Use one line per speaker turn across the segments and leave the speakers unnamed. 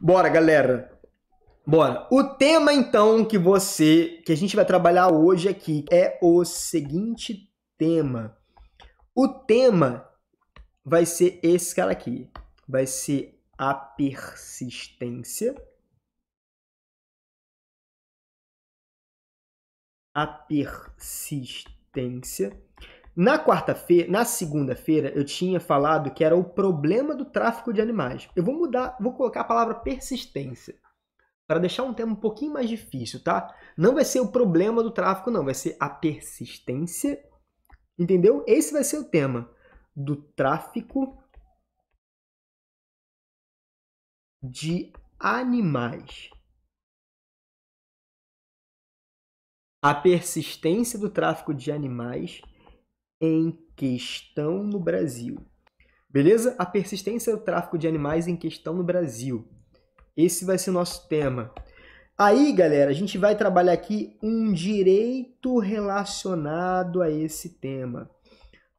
Bora, galera. Bora. O tema então que você, que a gente vai trabalhar hoje aqui é o seguinte tema. O tema
vai ser esse cara aqui. Vai ser a persistência. A persistência na quarta-feira, na
segunda-feira, eu tinha falado que era o problema do tráfico de animais. Eu vou mudar, vou colocar a palavra persistência para deixar um tema um pouquinho mais difícil, tá? Não vai ser o problema do tráfico, não, vai ser a persistência. Entendeu? Esse vai ser o tema
do tráfico de animais.
A persistência do tráfico de animais em questão no Brasil. Beleza? A persistência do tráfico de animais em questão no Brasil. Esse vai ser o nosso tema. Aí, galera, a gente vai trabalhar aqui um direito relacionado a esse tema.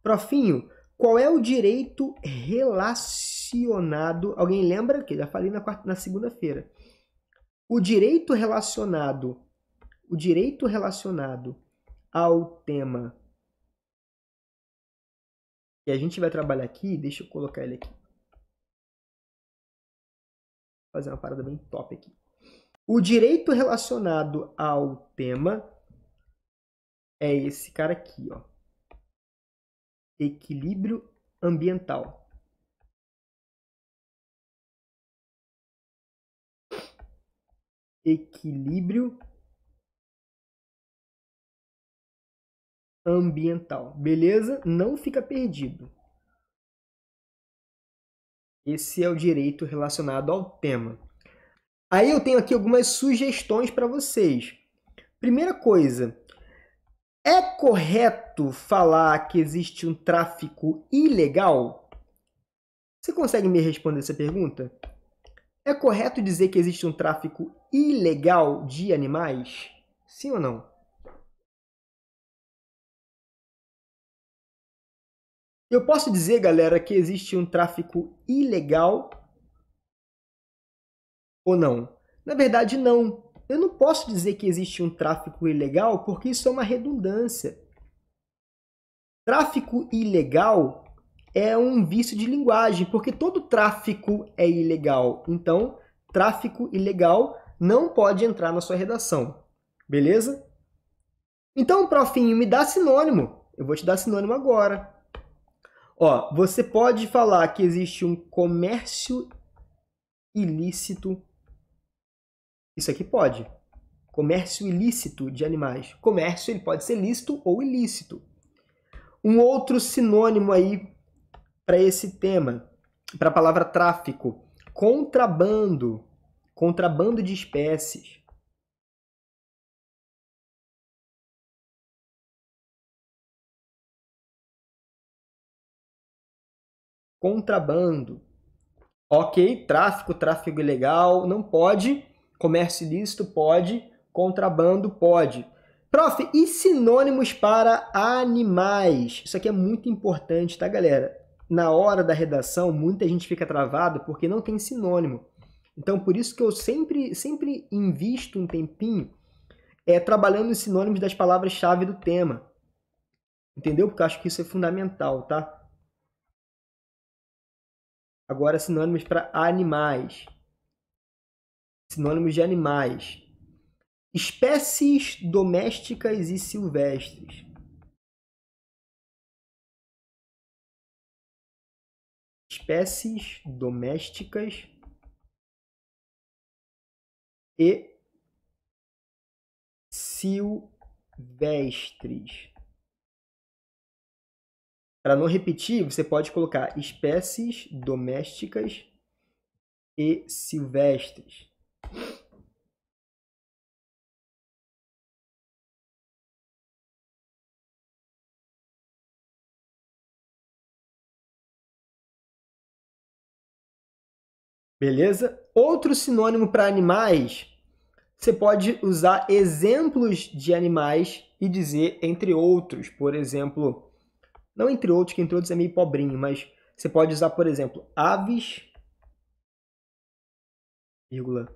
Profinho, qual é o direito relacionado? Alguém lembra que já falei na, quarta, na segunda-feira. O direito relacionado, o direito
relacionado ao tema e a gente vai trabalhar aqui, deixa eu colocar ele aqui. Vou
fazer uma parada bem top aqui. O direito relacionado ao tema
é esse cara aqui, ó. Equilíbrio ambiental. Equilíbrio ambiental. Beleza? Não fica perdido. Esse é o direito relacionado ao tema.
Aí eu tenho aqui algumas sugestões para vocês. Primeira coisa, é correto falar que existe um tráfico ilegal? Você consegue me responder essa pergunta? É
correto dizer que existe um tráfico ilegal de animais? Sim ou não? Eu posso dizer, galera, que existe um tráfico ilegal
ou não? Na verdade, não. Eu não posso dizer que existe um tráfico ilegal porque isso é uma redundância. Tráfico ilegal é um vício de linguagem, porque todo tráfico é ilegal. Então, tráfico ilegal não pode entrar na sua redação. Beleza? Então, profinho, me dá sinônimo. Eu vou te dar sinônimo agora. Ó, você pode falar que existe um comércio ilícito. Isso aqui pode. Comércio ilícito de animais. Comércio ele pode ser lícito ou ilícito. Um outro sinônimo aí para esse tema, para a palavra tráfico, contrabando,
contrabando de espécies. contrabando. Ok, tráfico, tráfico
ilegal, não pode. Comércio ilícito, pode. Contrabando, pode. Prof, e sinônimos para animais? Isso aqui é muito importante, tá, galera? Na hora da redação, muita gente fica travado porque não tem sinônimo. Então, por isso que eu sempre, sempre invisto um tempinho é, trabalhando os sinônimos das palavras-chave do tema. Entendeu? Porque eu acho que isso é fundamental, tá?
Agora, sinônimos para animais. Sinônimos de animais. Espécies domésticas e silvestres. Espécies domésticas e silvestres. Para não repetir, você pode colocar espécies domésticas e silvestres. Beleza? Outro sinônimo para animais, você pode usar exemplos de
animais e dizer entre outros. Por exemplo, não entre outros, que entre outros é meio
pobrinho, mas você pode usar, por exemplo, aves, vírgula,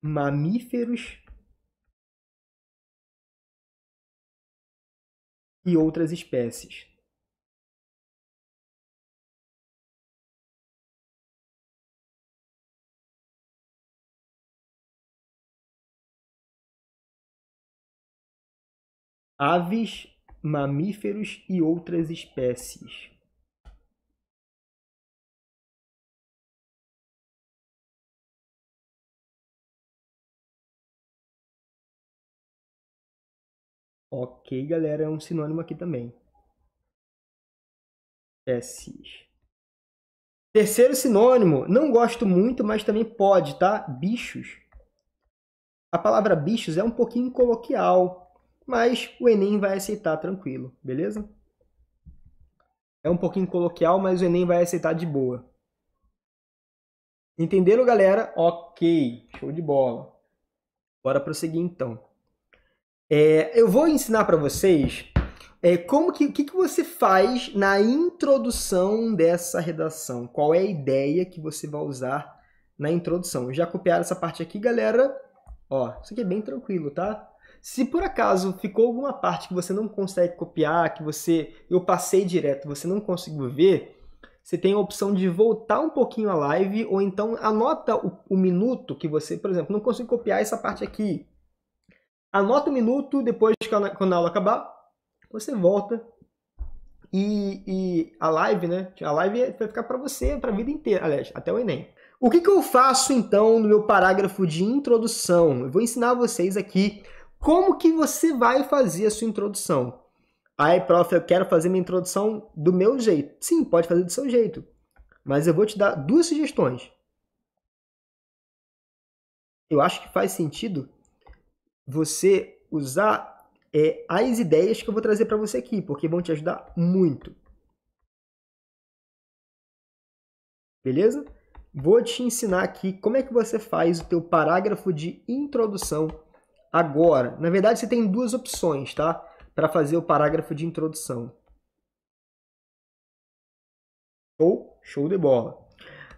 mamíferos e outras espécies. Aves, mamíferos e outras espécies. Ok, galera, é um sinônimo aqui também. Espécies. Terceiro sinônimo, não gosto muito, mas também pode,
tá? Bichos. A palavra bichos é um pouquinho coloquial, mas o Enem vai aceitar tranquilo, beleza? É um pouquinho coloquial, mas o Enem vai aceitar de boa. Entenderam, galera? Ok, show de bola. Bora prosseguir então. É, eu vou ensinar para vocês é, como que, o que, que você faz na introdução dessa redação. Qual é a ideia que você vai usar na introdução? Já copiaram essa parte aqui, galera? Ó, isso aqui é bem tranquilo, tá? Se por acaso ficou alguma parte que você não consegue copiar, que você eu passei direto, você não conseguiu ver, você tem a opção de voltar um pouquinho a live ou então anota o, o minuto que você, por exemplo, não consigo copiar essa parte aqui. Anota o minuto depois que a, quando a aula acabar, você volta e, e a live, né? A live é, vai ficar para você para a vida inteira, aliás, até o Enem. O que, que eu faço então no meu parágrafo de introdução? Eu vou ensinar vocês aqui como que você vai fazer a sua introdução. Aí, prof, eu quero fazer minha introdução do meu jeito. Sim, pode fazer do seu jeito. Mas eu vou te dar duas sugestões. Eu acho que faz sentido você usar
é, as ideias que eu vou trazer para você aqui, porque vão te ajudar muito. Beleza? vou te ensinar aqui como é que
você faz o teu parágrafo de introdução agora. Na verdade, você tem duas opções, tá? Para fazer o parágrafo de introdução.
Ou show de bola.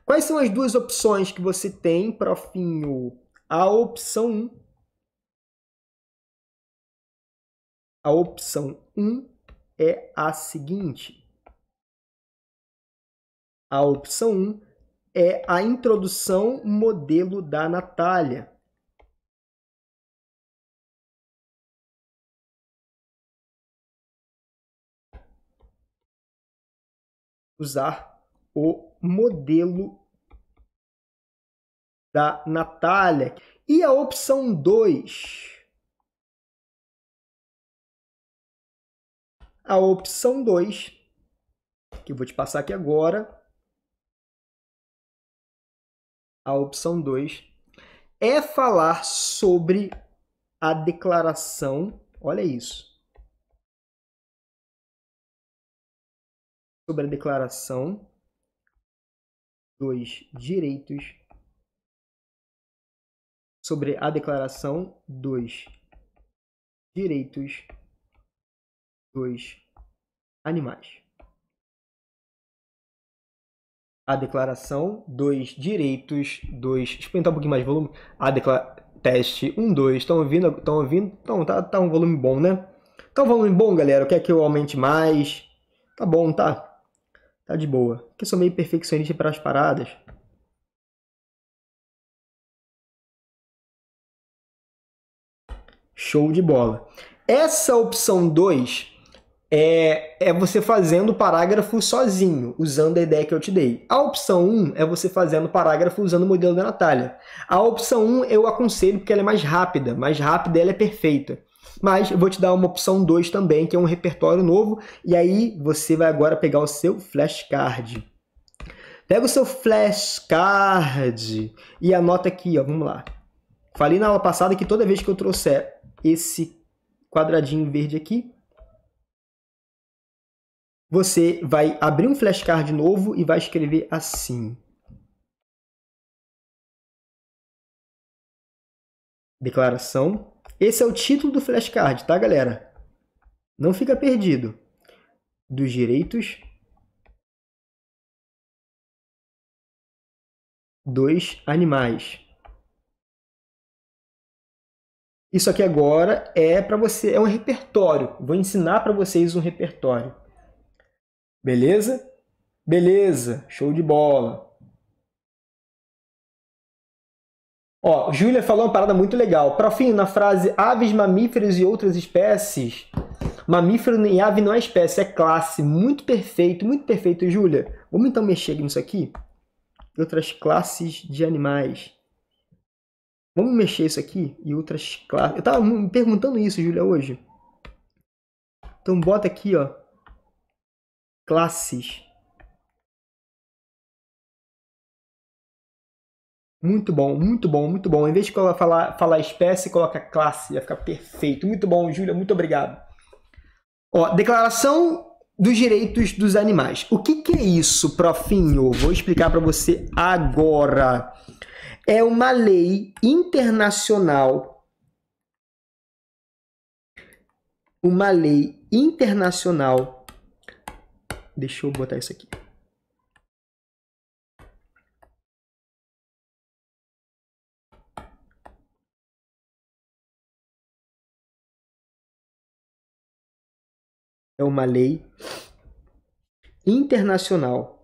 Quais são as duas opções que você tem, profinho? A opção 1. A opção 1 é a seguinte. A opção 1 é a introdução modelo da Natália. Usar o modelo da Natália. E a opção 2? A opção 2, que eu vou te passar aqui agora, a opção 2, é falar sobre a declaração, olha isso. Sobre a declaração dos direitos sobre a declaração dos direitos dos animais a declaração, dois direitos, dois. Deixa eu aumentar
um pouquinho mais o volume. A declaração. Teste 1, dois Estão ouvindo? Estão ouvindo? Então, tá, tá um volume bom, né? Tá um volume bom, galera. Quer que eu aumente mais? Tá bom, tá?
Tá de boa. que sou meio perfeccionista para as paradas. Show de bola. Essa opção 2 é, é você fazendo parágrafo sozinho,
usando a ideia que eu te dei. A opção 1 é você fazendo parágrafo usando o modelo da Natália. A opção 1 eu aconselho porque ela é mais rápida, mais rápida ela é perfeita. Mas eu vou te dar uma opção 2 também, que é um repertório novo, e aí você vai agora pegar o seu flashcard. Pega o seu flashcard e anota aqui, ó, vamos lá. Falei na aula passada que toda vez que eu trouxer esse
quadradinho verde aqui, você vai abrir um flashcard novo e vai escrever assim. Declaração. Esse é o título do flashcard, tá, galera? Não fica perdido. Dos direitos dos animais. Isso aqui agora é para você, é
um repertório. Vou ensinar para vocês um repertório. Beleza? Beleza, show de bola. Ó, Júlia falou uma parada muito legal. fim na frase aves, mamíferos e outras espécies, mamífero e ave não é espécie, é classe. Muito perfeito, muito perfeito, Júlia. Vamos então mexer nisso aqui? Outras classes de animais. Vamos mexer isso aqui e outras classes. Eu tava me perguntando isso, Júlia, hoje.
Então bota aqui, ó classes. Muito bom, muito bom, muito bom. Em vez de falar, falar espécie, coloca classe, vai ficar perfeito. Muito bom, Júlia,
muito obrigado. Ó, declaração dos direitos dos animais. O que, que é isso, profinho? Vou explicar para você agora. É uma lei internacional.
Uma lei internacional Deixa eu botar isso aqui. É uma lei internacional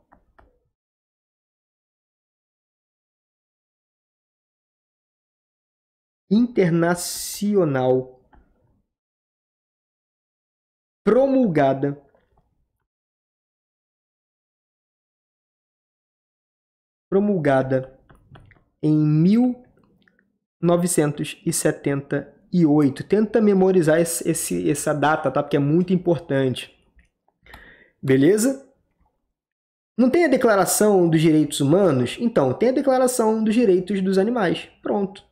internacional promulgada promulgada em
1978. Tenta memorizar esse, esse, essa data, tá? Porque é muito importante. Beleza? Não tem a Declaração dos Direitos Humanos? Então, tem a Declaração dos Direitos dos Animais. Pronto.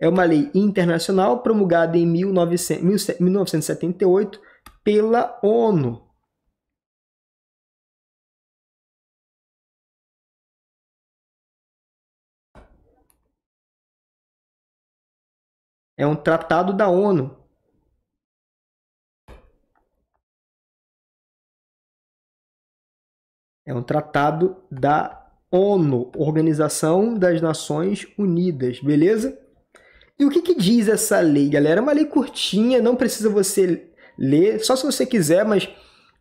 É uma lei internacional promulgada em 1900,
1978 pela ONU. É um tratado da ONU. É um tratado da ONU, Organização das Nações
Unidas, beleza? E o que, que diz essa lei, galera? É uma lei curtinha, não precisa você ler, só se você quiser, mas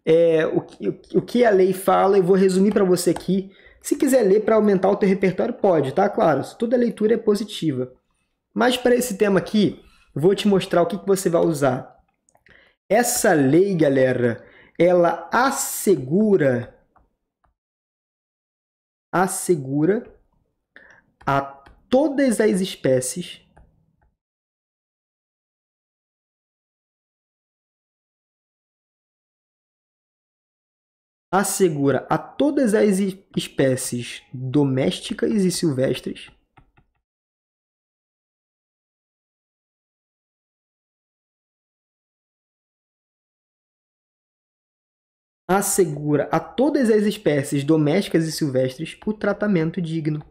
é, o, o, o que a lei fala, eu vou resumir para você aqui. Se quiser ler para aumentar o teu repertório, pode, tá? Claro, toda leitura é positiva. Mas para esse tema aqui, vou te mostrar o que, que você vai usar. Essa lei, galera, ela assegura
assegura a todas as espécies assegura a todas as espécies domésticas e silvestres assegura a todas as espécies domésticas e silvestres o tratamento digno.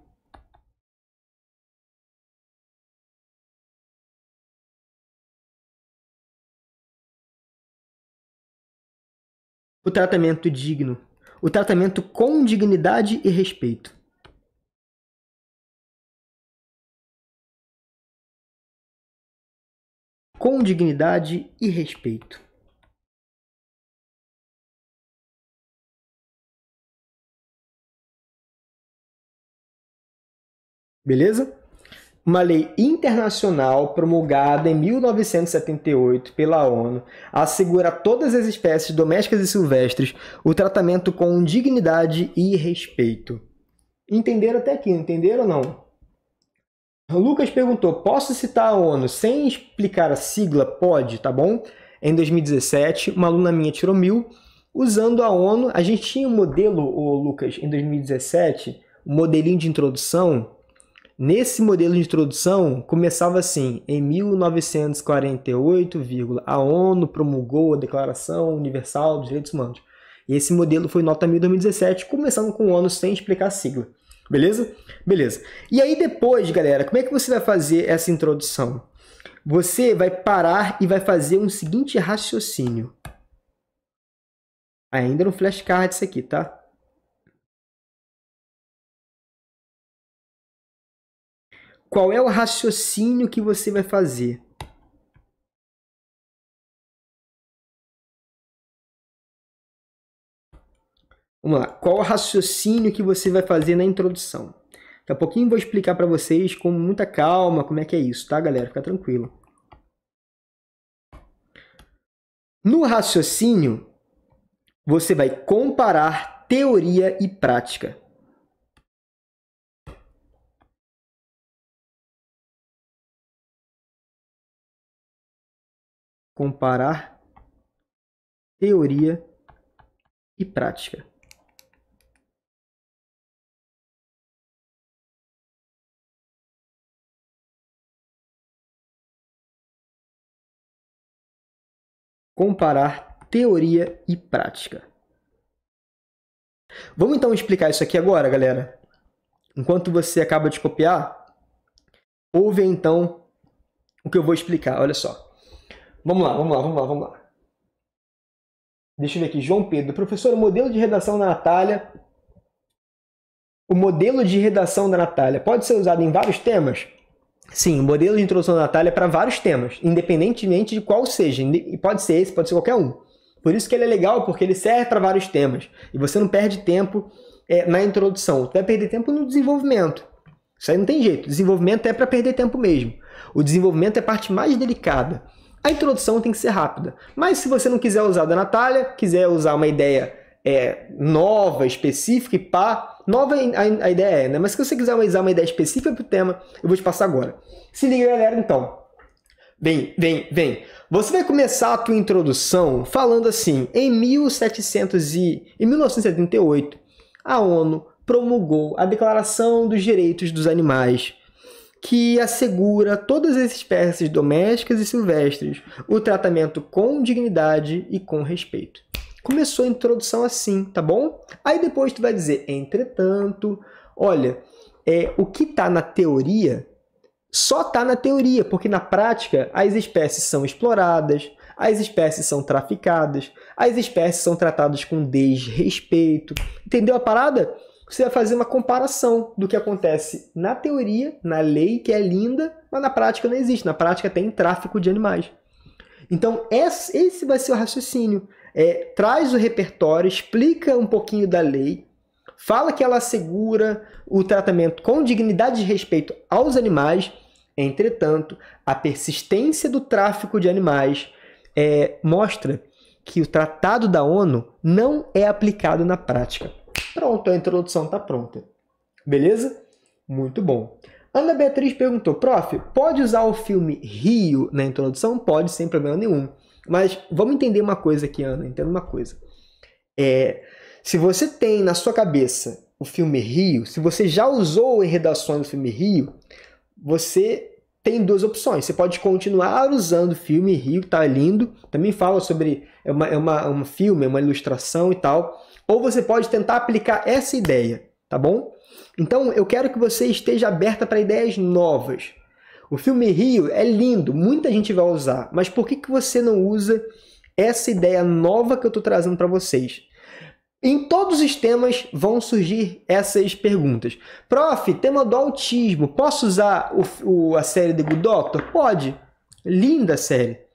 O tratamento digno. O tratamento com dignidade e respeito. Com dignidade e respeito. Beleza? Uma lei internacional promulgada em 1978 pela ONU
assegura a todas as espécies domésticas e silvestres o tratamento com dignidade e respeito. Entenderam até aqui, entenderam ou não? Lucas perguntou: posso citar a ONU sem explicar a sigla? Pode, tá bom? Em 2017, uma aluna minha tirou mil. Usando a ONU, a gente tinha um modelo, o Lucas, em 2017, um modelinho de introdução Nesse modelo de introdução, começava assim: em 1948, a ONU promulgou a Declaração Universal dos Direitos Humanos. E esse modelo foi nota 1000 2017, começando com o ONU sem explicar a sigla. Beleza? Beleza. E aí depois, galera, como é que você vai fazer essa introdução? Você vai parar e vai fazer um seguinte
raciocínio. Ainda no flashcard isso aqui, tá? Qual é o raciocínio que você vai fazer? Vamos lá. Qual o raciocínio que você vai fazer na introdução? Daqui a pouquinho vou explicar para vocês com
muita calma como é que é isso, tá, galera? Fica tranquilo.
No raciocínio, você vai comparar teoria e prática. comparar teoria e prática. Comparar teoria e prática.
Vamos então explicar isso aqui agora, galera. Enquanto você acaba de copiar, ouve então o que eu vou explicar. Olha só. Vamos lá, vamos lá, vamos lá, vamos lá. Deixa eu ver aqui, João Pedro. Professor, o modelo de redação da Natália. O modelo de redação da Natália pode ser usado em vários temas? Sim, o modelo de introdução da Natália é para vários temas, independentemente de qual seja. E pode ser esse, pode ser qualquer um. Por isso que ele é legal, porque ele serve para vários temas. E você não perde tempo é, na introdução. Você vai perder tempo no desenvolvimento. Isso aí não tem jeito. Desenvolvimento é para perder tempo mesmo. O desenvolvimento é a parte mais delicada. A introdução tem que ser rápida. Mas se você não quiser usar da Natália, quiser usar uma ideia é, nova, específica e pá. Nova é, a, a, ideia é, né? Mas se você quiser usar uma ideia específica para o tema, eu vou te passar agora. Se liga, galera, então. Vem, vem, vem. Você vai começar a tua introdução falando assim: em, 1700 e, em 1978, a ONU promulgou a Declaração dos Direitos dos Animais que assegura todas as espécies domésticas e silvestres o tratamento com dignidade e com respeito. Começou a introdução assim, tá bom? Aí depois tu vai dizer, entretanto, olha, é o que está na teoria só está na teoria, porque na prática as espécies são exploradas, as espécies são traficadas, as espécies são tratadas com desrespeito. Entendeu a parada? você vai fazer uma comparação do que acontece na teoria, na lei, que é linda, mas na prática não existe. Na prática tem tráfico de animais. Então, esse vai ser o raciocínio. É, traz o repertório, explica um pouquinho da lei, fala que ela assegura o tratamento com dignidade e respeito aos animais. Entretanto, a persistência do tráfico de animais é, mostra que o Tratado da ONU não é aplicado na prática. Pronto, a introdução está pronta. Beleza? Muito bom. Ana Beatriz perguntou, prof, pode usar o filme Rio na introdução? Pode, sem problema nenhum. Mas vamos entender uma coisa aqui, Ana, entenda uma coisa. É, se você tem na sua cabeça o filme Rio, se você já usou em redações o filme Rio, você tem duas opções. Você pode continuar usando o filme Rio, tá lindo. Também fala sobre. É, uma, é uma, um filme, é uma ilustração e tal. Ou você pode tentar aplicar essa ideia, tá bom? Então eu quero que você esteja aberta para ideias novas. O filme Rio é lindo, muita gente vai usar, mas por que, que você não usa essa ideia nova que eu estou trazendo para vocês? Em todos os temas vão surgir essas perguntas. Prof, tema do autismo, posso usar o, o, a série The Good Doctor? Pode. Linda série.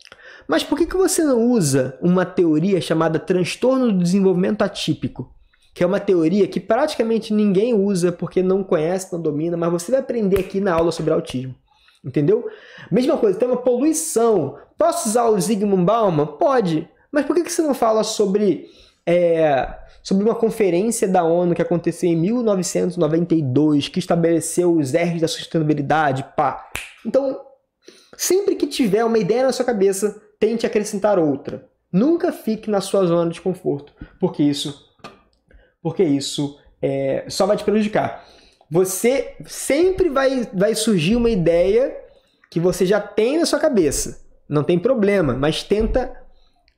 Mas por que, que você não usa uma teoria chamada transtorno do desenvolvimento atípico? Que é uma teoria que praticamente ninguém usa porque não conhece, não domina, mas você vai aprender aqui na aula sobre autismo. Entendeu? Mesma coisa, tem uma poluição. Posso usar o Zygmunt Bauman? Pode. Mas por que, que você não fala sobre, é, sobre uma conferência da ONU que aconteceu em 1992, que estabeleceu os R's da sustentabilidade? Pá. Então, sempre que tiver uma ideia na sua cabeça, tente acrescentar outra. Nunca fique na sua zona de conforto, porque isso, porque isso é, só vai te prejudicar. Você sempre vai, vai surgir uma ideia que você já tem na sua cabeça. Não tem problema, mas tenta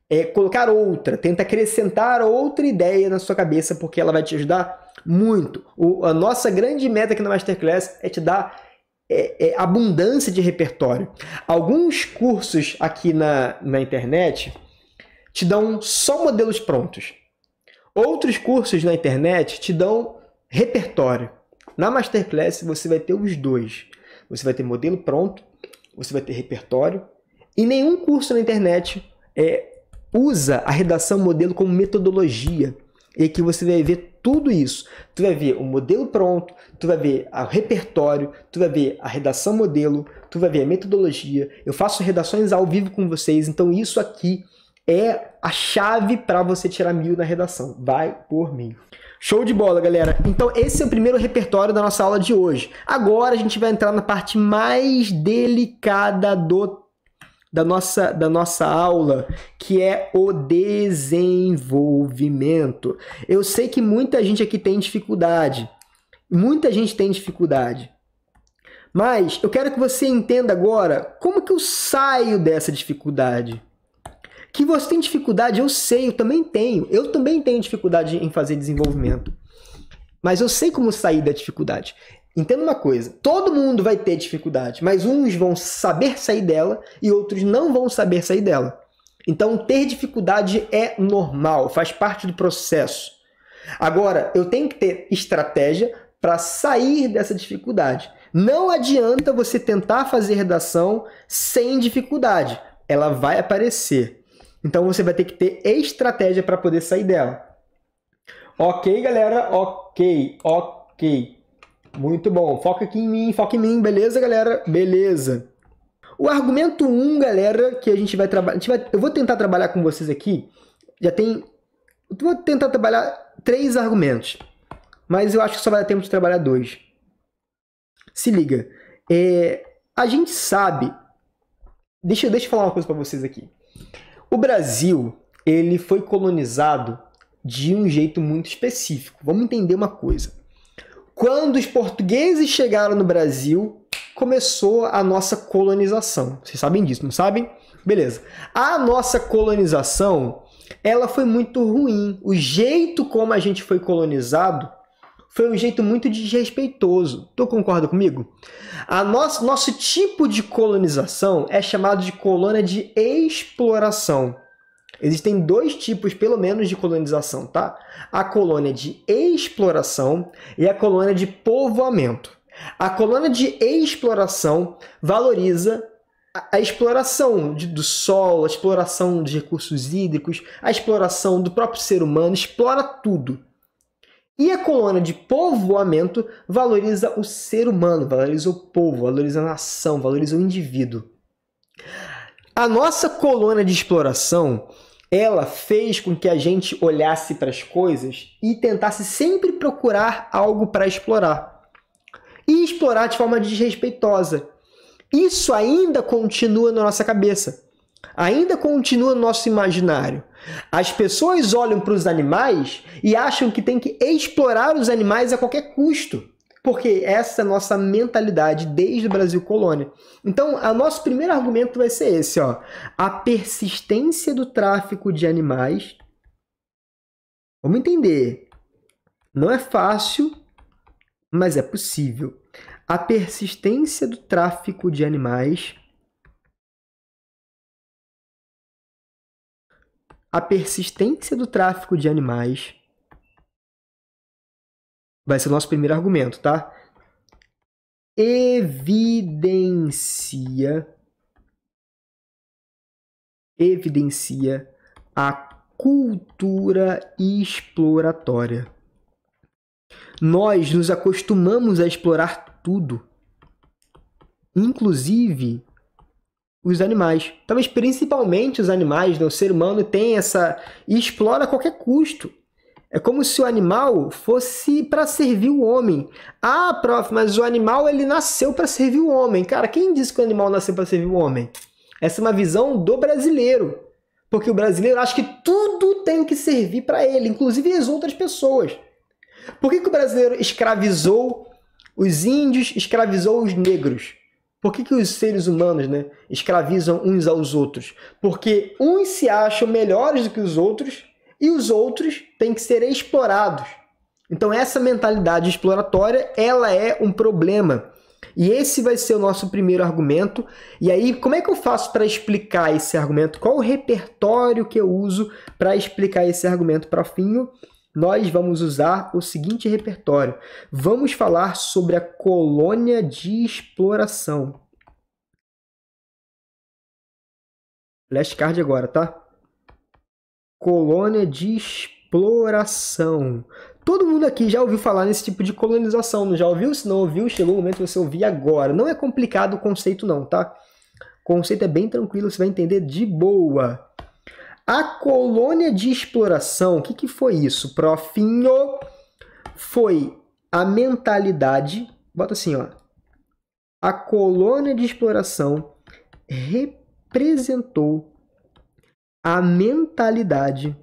é, colocar outra, tenta acrescentar outra ideia na sua cabeça, porque ela vai te ajudar muito. O, a nossa grande meta aqui na Masterclass é te dar é, é, abundância de repertório. Alguns cursos aqui na, na internet te dão só modelos prontos. Outros cursos na internet te dão repertório. Na Masterclass você vai ter os dois. Você vai ter modelo pronto, você vai ter repertório. E nenhum curso na internet é, usa a redação modelo como metodologia. E que você vai ver tudo isso. Tu vai ver o modelo pronto, tu vai ver o repertório, tu vai ver a redação modelo, tu vai ver a metodologia. Eu faço redações ao vivo com vocês, então isso aqui é a chave para você tirar mil na redação. Vai por mil. Show de bola, galera. Então, esse é o primeiro repertório da nossa aula de hoje. Agora a gente vai entrar na parte mais delicada do da nossa, da nossa aula, que é o desenvolvimento. Eu sei que muita gente aqui tem dificuldade. Muita gente tem dificuldade. Mas eu quero que você entenda agora como que eu saio dessa dificuldade. Que você tem dificuldade, eu sei, eu também tenho. Eu também tenho dificuldade em fazer desenvolvimento. Mas eu sei como sair da dificuldade. Entenda uma coisa: todo mundo vai ter dificuldade, mas uns vão saber sair dela e outros não vão saber sair dela. Então, ter dificuldade é normal, faz parte do processo. Agora, eu tenho que ter estratégia para sair dessa dificuldade. Não adianta você tentar fazer redação sem dificuldade, ela vai aparecer. Então, você vai ter que ter estratégia para poder sair dela. Ok, galera? Ok, ok. Muito bom. Foca aqui em mim, foca em mim, beleza, galera? Beleza. O argumento 1, um, galera, que a gente vai trabalhar. Eu vou tentar trabalhar com vocês aqui. Já tem. Eu vou tentar trabalhar três argumentos. Mas eu acho que só vai dar tempo de trabalhar dois. Se liga. É... A gente sabe. Deixa, deixa eu falar uma coisa para vocês aqui. O Brasil, ele foi colonizado de um jeito muito específico. Vamos entender uma coisa. Quando os portugueses chegaram no Brasil, começou a nossa colonização. Vocês sabem disso, não sabem? Beleza. A nossa colonização, ela foi muito ruim. O jeito como a gente foi colonizado foi um jeito muito desrespeitoso. Tu concorda comigo? A nosso, nosso tipo de colonização é chamado de colônia de exploração. Existem dois tipos, pelo menos, de colonização, tá? A colônia de exploração e a colônia de povoamento. A colônia de exploração valoriza a exploração do solo, a exploração de recursos hídricos, a exploração do próprio ser humano, explora tudo. E a colônia de povoamento valoriza o ser humano, valoriza o povo, valoriza a nação, valoriza o indivíduo. A nossa colônia de exploração ela fez com que a gente olhasse para as coisas e tentasse sempre procurar algo para explorar. E explorar de forma desrespeitosa. Isso ainda continua na nossa cabeça. Ainda continua no nosso imaginário. As pessoas olham para os animais e acham que tem que explorar os animais a qualquer custo. Porque essa é a nossa mentalidade desde o Brasil colônia. Então, o nosso primeiro argumento vai ser esse, ó. A persistência do tráfico de animais. Vamos entender. Não é fácil, mas é possível. A persistência do tráfico
de animais a persistência do tráfico de animais Vai ser o nosso primeiro argumento, tá? Evidencia evidencia
a cultura exploratória. Nós nos acostumamos a explorar tudo, inclusive os animais. Talvez principalmente os animais, né? o ser humano tem essa explora a qualquer custo. É como se o animal fosse para servir o homem. Ah, prof, mas o animal ele nasceu para servir o homem. Cara, quem disse que o animal nasceu para servir o homem? Essa é uma visão do brasileiro. Porque o brasileiro acha que tudo tem que servir para ele, inclusive as outras pessoas. Por que, que o brasileiro escravizou os índios, escravizou os negros? Por que, que os seres humanos né, escravizam uns aos outros? Porque uns se acham melhores do que os outros e os outros têm que ser explorados. Então essa mentalidade exploratória, ela é um problema. E esse vai ser o nosso primeiro argumento. E aí, como é que eu faço para explicar esse argumento? Qual o repertório que eu uso para explicar esse argumento profinho? Nós vamos usar o seguinte repertório. Vamos falar sobre a colônia de exploração.
Flashcard agora, tá? colônia de exploração. Todo mundo aqui
já ouviu falar nesse tipo de colonização, não já ouviu? Se não ouviu, chegou o momento de você ouvir agora. Não é complicado o conceito não, tá? O conceito é bem tranquilo, você vai entender de boa. A colônia de exploração, o que, que foi isso, profinho? Foi a mentalidade, bota assim, ó. A colônia
de exploração representou a mentalidade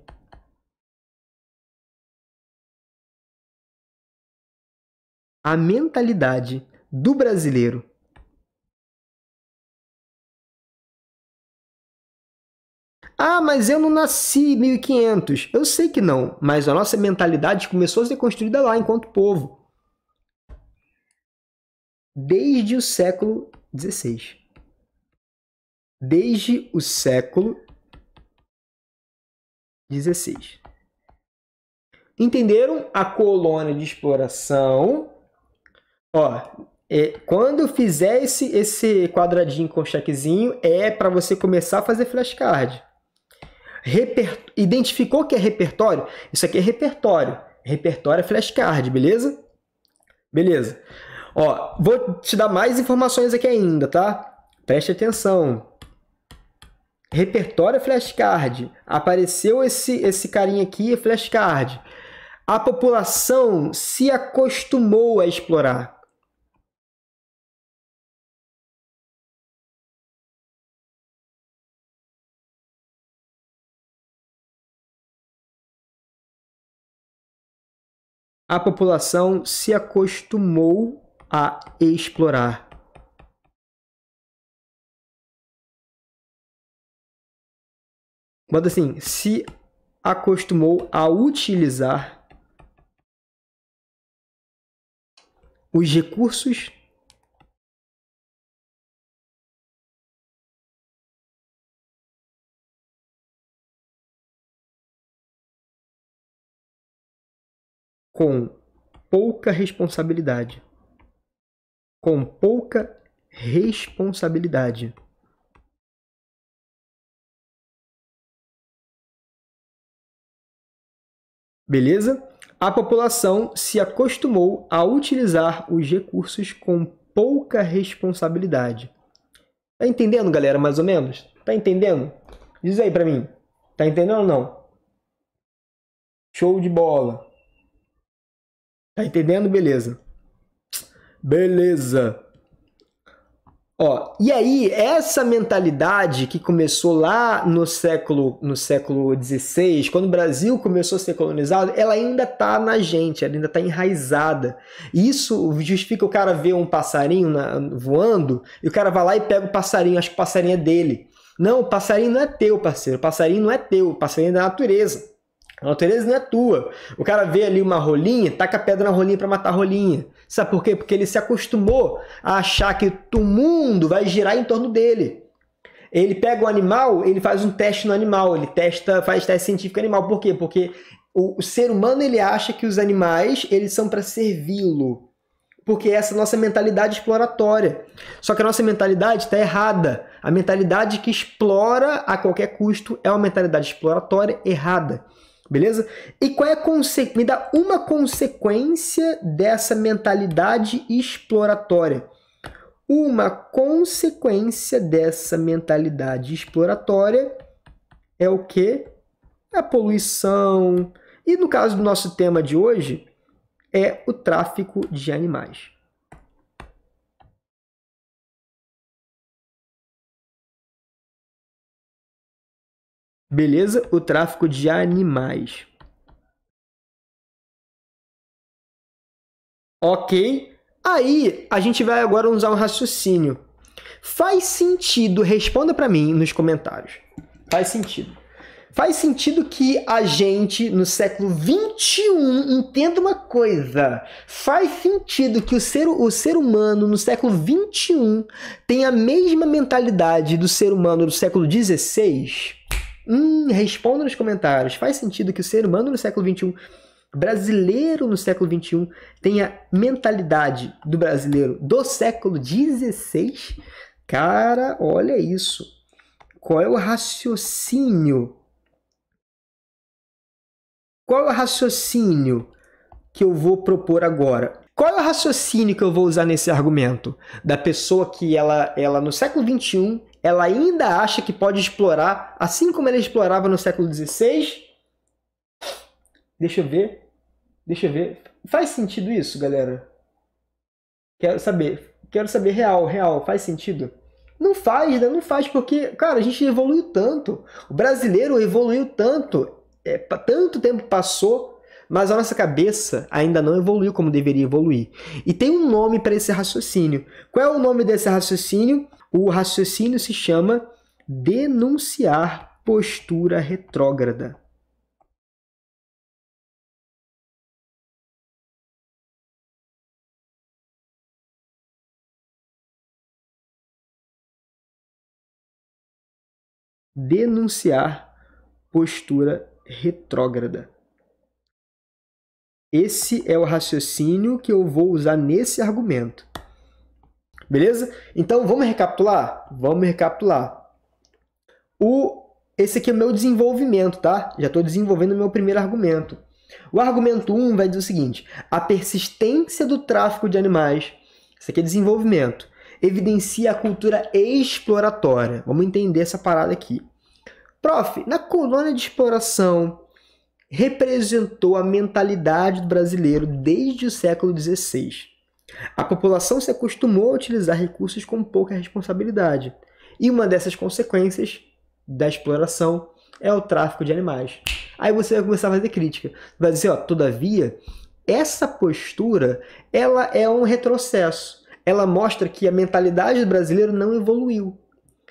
a mentalidade do brasileiro Ah, mas eu não nasci 1500. Eu sei que não, mas a nossa mentalidade começou a ser construída lá
enquanto povo. Desde o século
XVI. Desde o século 16. Entenderam a colônia
de exploração? Ó, é, quando fizer esse, esse quadradinho com chequezinho, é para você começar a fazer flashcard. Reper... Identificou que é repertório? Isso aqui é repertório. Repertório é flashcard, beleza? Beleza. Ó, vou te dar mais informações aqui ainda, tá? Preste atenção repertório flashcard. Apareceu esse, esse carinha aqui, flashcard. A população
se acostumou a explorar. A população se acostumou a explorar. Bota assim, se acostumou a utilizar os recursos com pouca responsabilidade. Com pouca responsabilidade. Beleza? A população se
acostumou a utilizar os recursos com pouca responsabilidade. Tá entendendo, galera, mais ou menos? Tá entendendo? Diz aí para mim.
Tá entendendo ou não? Show de bola. Tá entendendo? Beleza. Beleza.
Ó, e aí, essa mentalidade que começou lá no século no século XVI, quando o Brasil começou a ser colonizado, ela ainda está na gente, ela ainda está enraizada. isso justifica o cara ver um passarinho na, voando e o cara vai lá e pega o passarinho, acho que o passarinho é dele. Não, o passarinho não é teu, parceiro. O passarinho não é teu, o passarinho é da natureza. A natureza não é tua. O cara vê ali uma rolinha, taca a pedra na rolinha para matar a rolinha. Sabe por quê? Porque ele se acostumou a achar que o mundo vai girar em torno dele. Ele pega o animal, ele faz um teste no animal, ele testa, faz teste científico animal. Por quê? Porque o, o ser humano ele acha que os animais eles são para servi-lo. Porque essa é a nossa mentalidade exploratória. Só que a nossa mentalidade está errada. A mentalidade que explora a qualquer custo é uma mentalidade exploratória errada. Beleza? E qual é a consequência? Me dá uma consequência dessa mentalidade exploratória. Uma consequência dessa mentalidade exploratória é o que? A poluição. E no caso do nosso tema de hoje,
é o tráfico de animais. Beleza? O tráfico de animais. Ok? Aí a gente vai agora usar um raciocínio.
Faz sentido, responda para mim nos comentários. Faz sentido. Faz sentido que a gente, no século XXI, entenda uma coisa. Faz sentido que o ser, o ser humano, no século XXI, tenha a mesma mentalidade do ser humano do século XVI? Hum, responda nos comentários. Faz sentido que o ser humano no século XXI, brasileiro no século XXI, tenha mentalidade do brasileiro do século XVI? Cara, olha isso. Qual é o raciocínio? Qual é o raciocínio que eu vou propor agora? Qual é o raciocínio que eu vou usar nesse argumento? Da pessoa que ela, ela no século XXI, ela ainda acha que pode explorar, assim como ela explorava no século XVI. Deixa eu ver. Deixa eu ver. Faz sentido isso, galera? Quero saber. Quero saber real, real. Faz sentido? Não faz, né? Não faz porque, cara, a gente evoluiu tanto. O brasileiro evoluiu tanto. É, tanto tempo passou, mas a nossa cabeça ainda não evoluiu como deveria evoluir. E tem um nome para esse raciocínio. Qual é o nome desse raciocínio?
O raciocínio se chama denunciar postura retrógrada. Denunciar postura retrógrada. Esse é o
raciocínio que eu vou usar nesse argumento. Beleza? Então vamos recapitular? Vamos recapitular. O esse aqui é o meu desenvolvimento, tá? Já estou desenvolvendo o meu primeiro argumento. O argumento 1 um vai dizer o seguinte: a persistência do tráfico de animais, isso aqui é desenvolvimento, evidencia a cultura exploratória. Vamos entender essa parada aqui. Prof, na colônia de exploração representou a mentalidade do brasileiro desde o século XVI. A população se acostumou a utilizar recursos com pouca responsabilidade, e uma dessas consequências da exploração é o tráfico de animais. Aí você vai começar a fazer crítica. Vai dizer, ó, todavia, essa postura, ela é um retrocesso. Ela mostra que a mentalidade brasileira não evoluiu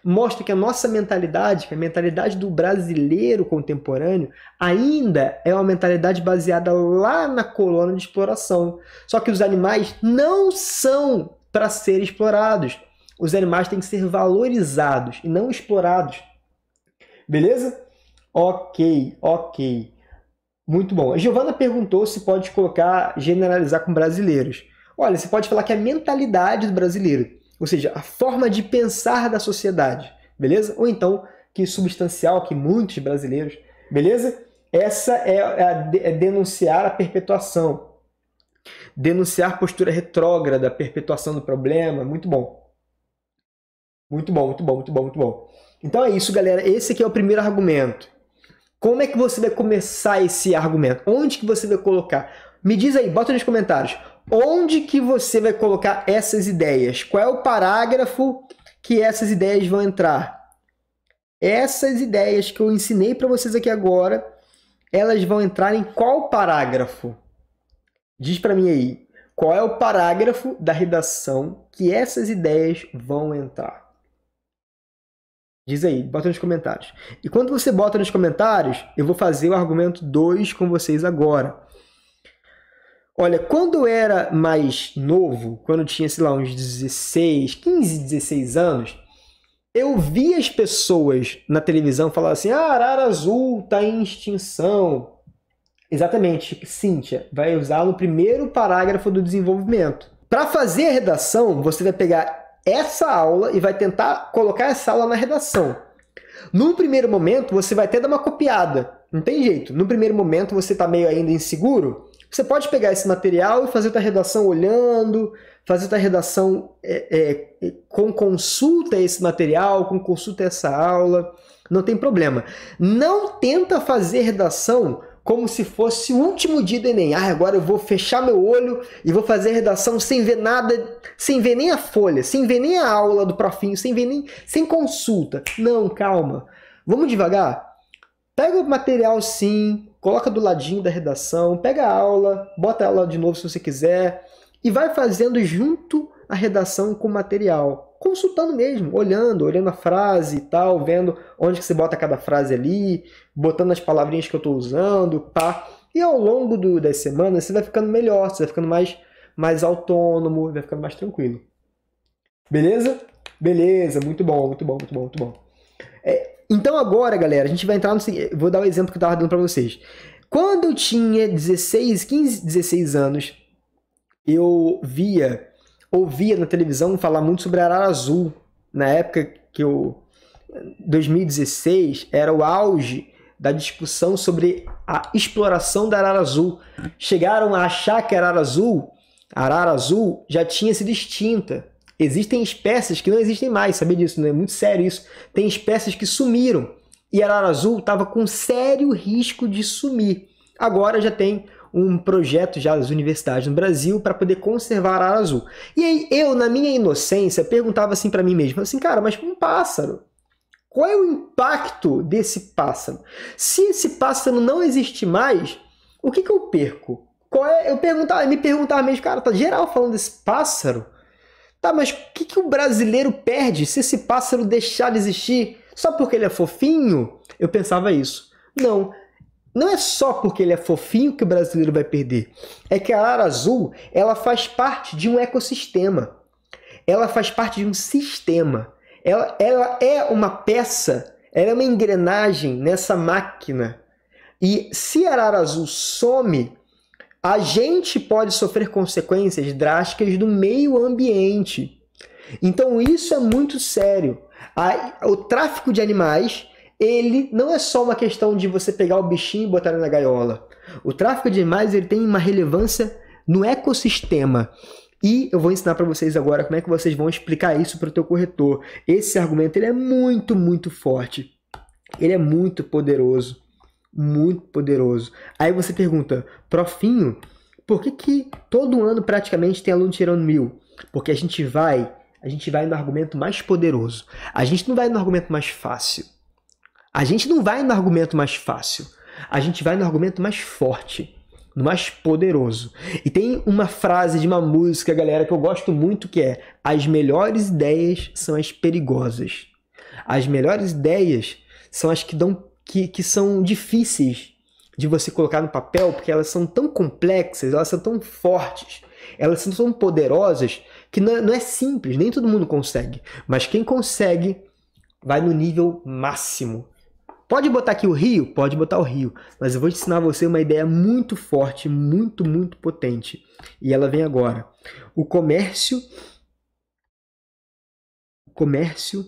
mostra que a nossa mentalidade, que a mentalidade do brasileiro contemporâneo, ainda é uma mentalidade baseada lá na colônia de exploração. Só que os animais não são para ser explorados. Os animais têm que ser valorizados e não explorados. Beleza? Ok, ok. Muito bom. A Giovana perguntou se pode colocar, generalizar com brasileiros. Olha, você pode falar que é a mentalidade do brasileiro ou seja, a forma de pensar da sociedade, beleza? Ou então, que substancial, que muitos brasileiros, beleza? Essa é, a, é denunciar a perpetuação, denunciar postura retrógrada, perpetuação do problema, muito bom. Muito bom, muito bom, muito bom, muito bom. Então é isso, galera. Esse aqui é o primeiro argumento. Como é que você vai começar esse argumento? Onde que você vai colocar? Me diz aí, bota nos comentários onde que você vai colocar essas ideias? Qual é o parágrafo que essas ideias vão entrar? Essas ideias que eu ensinei para vocês aqui agora, elas vão entrar em qual parágrafo? Diz para mim aí, qual é o parágrafo da redação que essas ideias vão entrar? Diz aí, bota nos comentários. E quando você bota nos comentários, eu vou fazer o argumento 2 com vocês agora. Olha, quando eu era mais novo, quando eu tinha, sei lá, uns 16, 15, 16 anos, eu via as pessoas na televisão falar assim: ah, arara azul está em extinção. Exatamente, tipo, Cíntia vai usar no primeiro parágrafo do desenvolvimento. Para fazer a redação, você vai pegar essa aula e vai tentar colocar essa aula na redação. No primeiro momento, você vai até dar uma copiada. Não tem jeito. No primeiro momento, você está meio ainda inseguro você pode pegar esse material e fazer tua redação olhando, fazer tua redação é, é, é, com consulta esse material, com consulta essa aula, não tem problema. Não tenta fazer redação como se fosse o último dia do Enem. Ah, agora eu vou fechar meu olho e vou fazer redação sem ver nada, sem ver nem a folha, sem ver nem a aula do profinho, sem ver nem sem consulta. Não, calma. Vamos devagar. Pega o material sim, coloca do ladinho da redação, pega a aula, bota ela de novo se você quiser e vai fazendo junto a redação com o material, consultando mesmo, olhando, olhando a frase e tal, vendo onde que você bota cada frase ali, botando as palavrinhas que eu estou usando, pá. E ao longo do, das semanas você vai ficando melhor, você vai ficando mais, mais autônomo, vai ficando mais tranquilo. Beleza? Beleza, muito bom, muito bom, muito bom, muito bom. É, então agora, galera, a gente vai entrar no seguinte. Vou dar o um exemplo que eu tava dando para vocês. Quando eu tinha 16, 15, 16 anos, eu via, ouvia na televisão falar muito sobre Arara Azul. Na época que eu. 2016 era o auge da discussão sobre a exploração da arara azul. Chegaram a achar que a arara azul, a arara azul já tinha sido extinta. Existem espécies que não existem mais, sabia disso, É muito sério isso. Tem espécies que sumiram e a arara azul estava com sério risco de sumir. Agora já tem um projeto já das universidades no Brasil para poder conservar a arara azul. E aí eu, na minha inocência, perguntava assim para mim mesmo, assim, cara, mas um pássaro, qual é o impacto desse pássaro? Se esse pássaro não existe mais, o que, que eu perco? Qual é? Eu perguntava, me perguntava mesmo, cara, tá geral falando desse pássaro? Tá, mas o que, que o brasileiro perde se esse pássaro deixar de existir só porque ele é fofinho? Eu pensava isso. Não, não é só porque ele é fofinho que o brasileiro vai perder. É que a arara azul, ela faz parte de um ecossistema. Ela faz parte de um sistema. Ela, ela é uma peça, ela é uma engrenagem nessa máquina. E se a arara azul some, a gente pode sofrer consequências drásticas do meio ambiente. Então isso é muito sério. o tráfico de animais, ele não é só uma questão de você pegar o bichinho e botar ele na gaiola. O tráfico de animais ele tem uma relevância no ecossistema. E eu vou ensinar para vocês agora como é que vocês vão explicar isso para o teu corretor. Esse argumento ele é muito, muito forte. Ele é muito poderoso muito poderoso. Aí você pergunta, profinho, por que, que todo ano praticamente tem aluno tirando mil? Porque a gente vai, a gente vai no argumento mais poderoso. A gente não vai no argumento mais fácil. A gente não vai no argumento mais fácil. A gente vai no argumento mais forte, no mais poderoso. E tem uma frase de uma música, galera, que eu gosto muito que é: as melhores ideias são as perigosas. As melhores ideias são as que dão que, que são difíceis de você colocar no papel, porque elas são tão complexas, elas são tão fortes, elas são tão poderosas, que não é, não é simples, nem todo mundo consegue. Mas quem consegue vai no nível máximo. Pode botar aqui o Rio? Pode botar o Rio. Mas eu vou ensinar você uma ideia muito forte, muito, muito potente.
E ela vem agora. O comércio. O comércio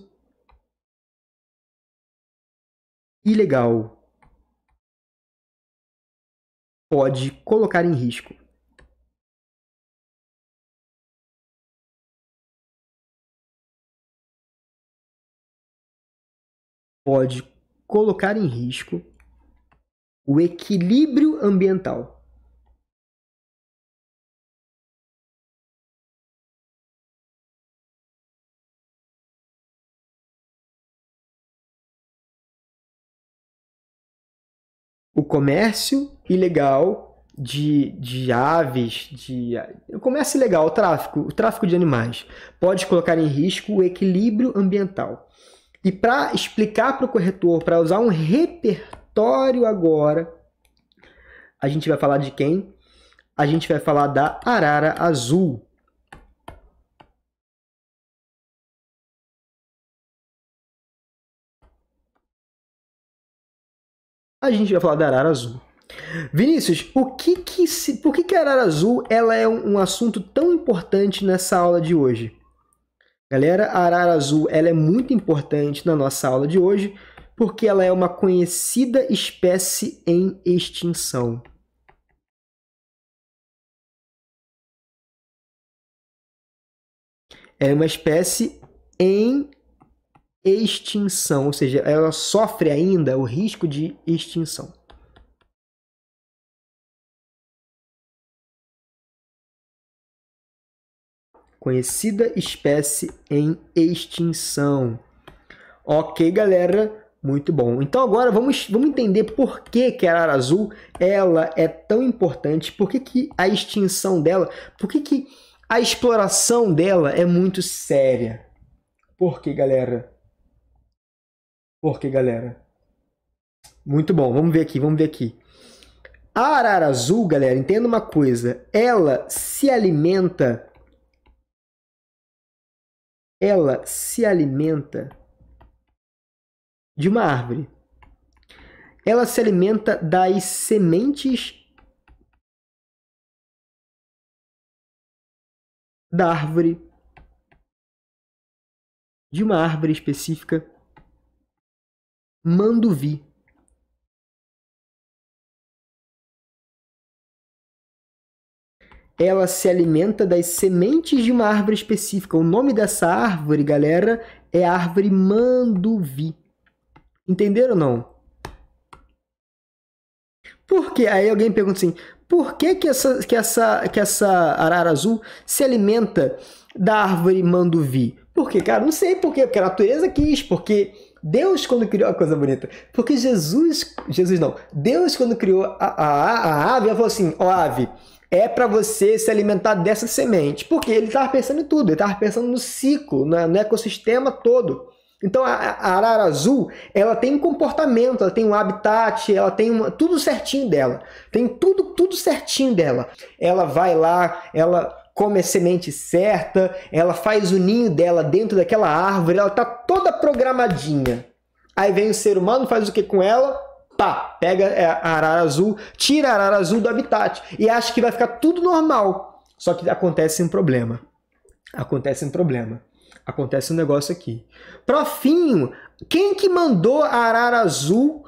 ilegal pode colocar em risco pode colocar em risco o equilíbrio ambiental o comércio ilegal de, de aves, de
o comércio ilegal, o tráfico, o tráfico de animais, pode colocar em risco o equilíbrio ambiental. E para explicar para o corretor, para usar um repertório agora, a gente vai falar de quem? A gente vai falar da
arara azul, a gente vai falar da arara azul. Vinícius, o que que se, por que, que a arara azul ela é
um, um assunto tão importante nessa aula de hoje? Galera, a arara azul ela é muito importante na nossa aula de hoje porque ela é uma conhecida espécie
em extinção. É uma espécie em extinção, ou seja, ela sofre ainda o risco de extinção. Conhecida espécie em extinção.
Ok, galera, muito bom. Então agora vamos, vamos entender por que, que a arara azul ela é tão importante, por que, que a extinção dela, por que, que a exploração dela é muito séria. Por que, galera? Porque, galera. Muito bom. Vamos ver aqui, vamos ver aqui. A arara azul, galera, entenda uma coisa. Ela se
alimenta. Ela se alimenta de uma árvore. Ela se alimenta das sementes da árvore. De uma árvore específica Manduvi ela se alimenta das sementes de uma árvore específica. O nome dessa árvore, galera,
é árvore manduvi. Entenderam ou não? Por quê? Aí alguém pergunta assim: por que, que, essa, que, essa, que essa arara azul se alimenta da árvore manduvi? Por quê, cara? Não sei por quê. Porque a natureza quis, porque Deus, quando criou a coisa bonita, porque Jesus, Jesus não, Deus, quando criou a, a, a ave, ela falou assim: ó, oh, ave, é para você se alimentar dessa semente, porque ele estava pensando em tudo, ele estava pensando no ciclo, no, no ecossistema todo. Então a, a, arara azul, ela tem um comportamento, ela tem um habitat, ela tem uma, tudo certinho dela. Tem tudo tudo certinho dela. Ela vai lá, ela come a semente certa, ela faz o ninho dela dentro daquela árvore, ela tá toda programadinha. Aí vem o ser humano, faz o que com ela? Pá, pega é, a arara azul, tira a arara azul do habitat e acha que vai ficar tudo normal. Só que acontece um problema. Acontece um problema. Acontece um negócio aqui. Profinho, quem que mandou a arara azul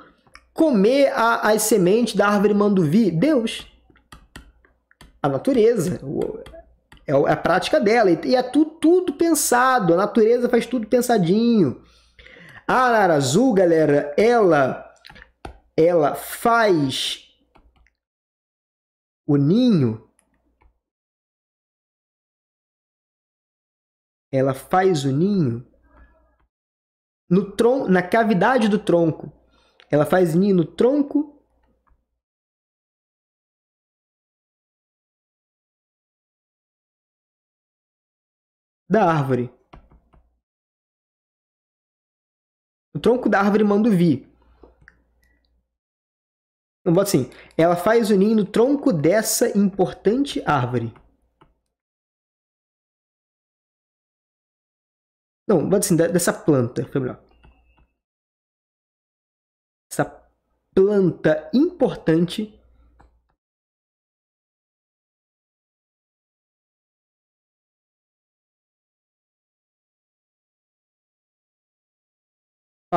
comer a, as sementes da árvore manduvi? Deus. A natureza. É. É, é a prática dela. E é tudo, tudo pensado. A natureza faz tudo pensadinho. A arara azul, galera, ela ela
faz o ninho. Ela faz o ninho no tron na cavidade do tronco. Ela faz ninho no tronco da árvore. O tronco da árvore manda vir. Não bota assim. Ela faz o ninho no tronco dessa importante árvore. Não, bota assim, dessa planta. Foi melhor. Essa planta importante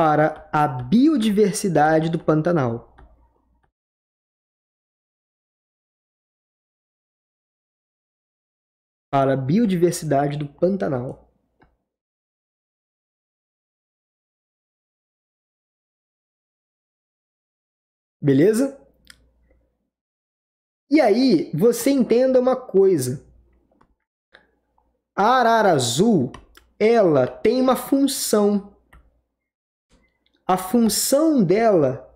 para a biodiversidade do Pantanal. Para a biodiversidade do Pantanal. Beleza? E aí, você entenda uma coisa.
A arara azul, ela tem uma função a função dela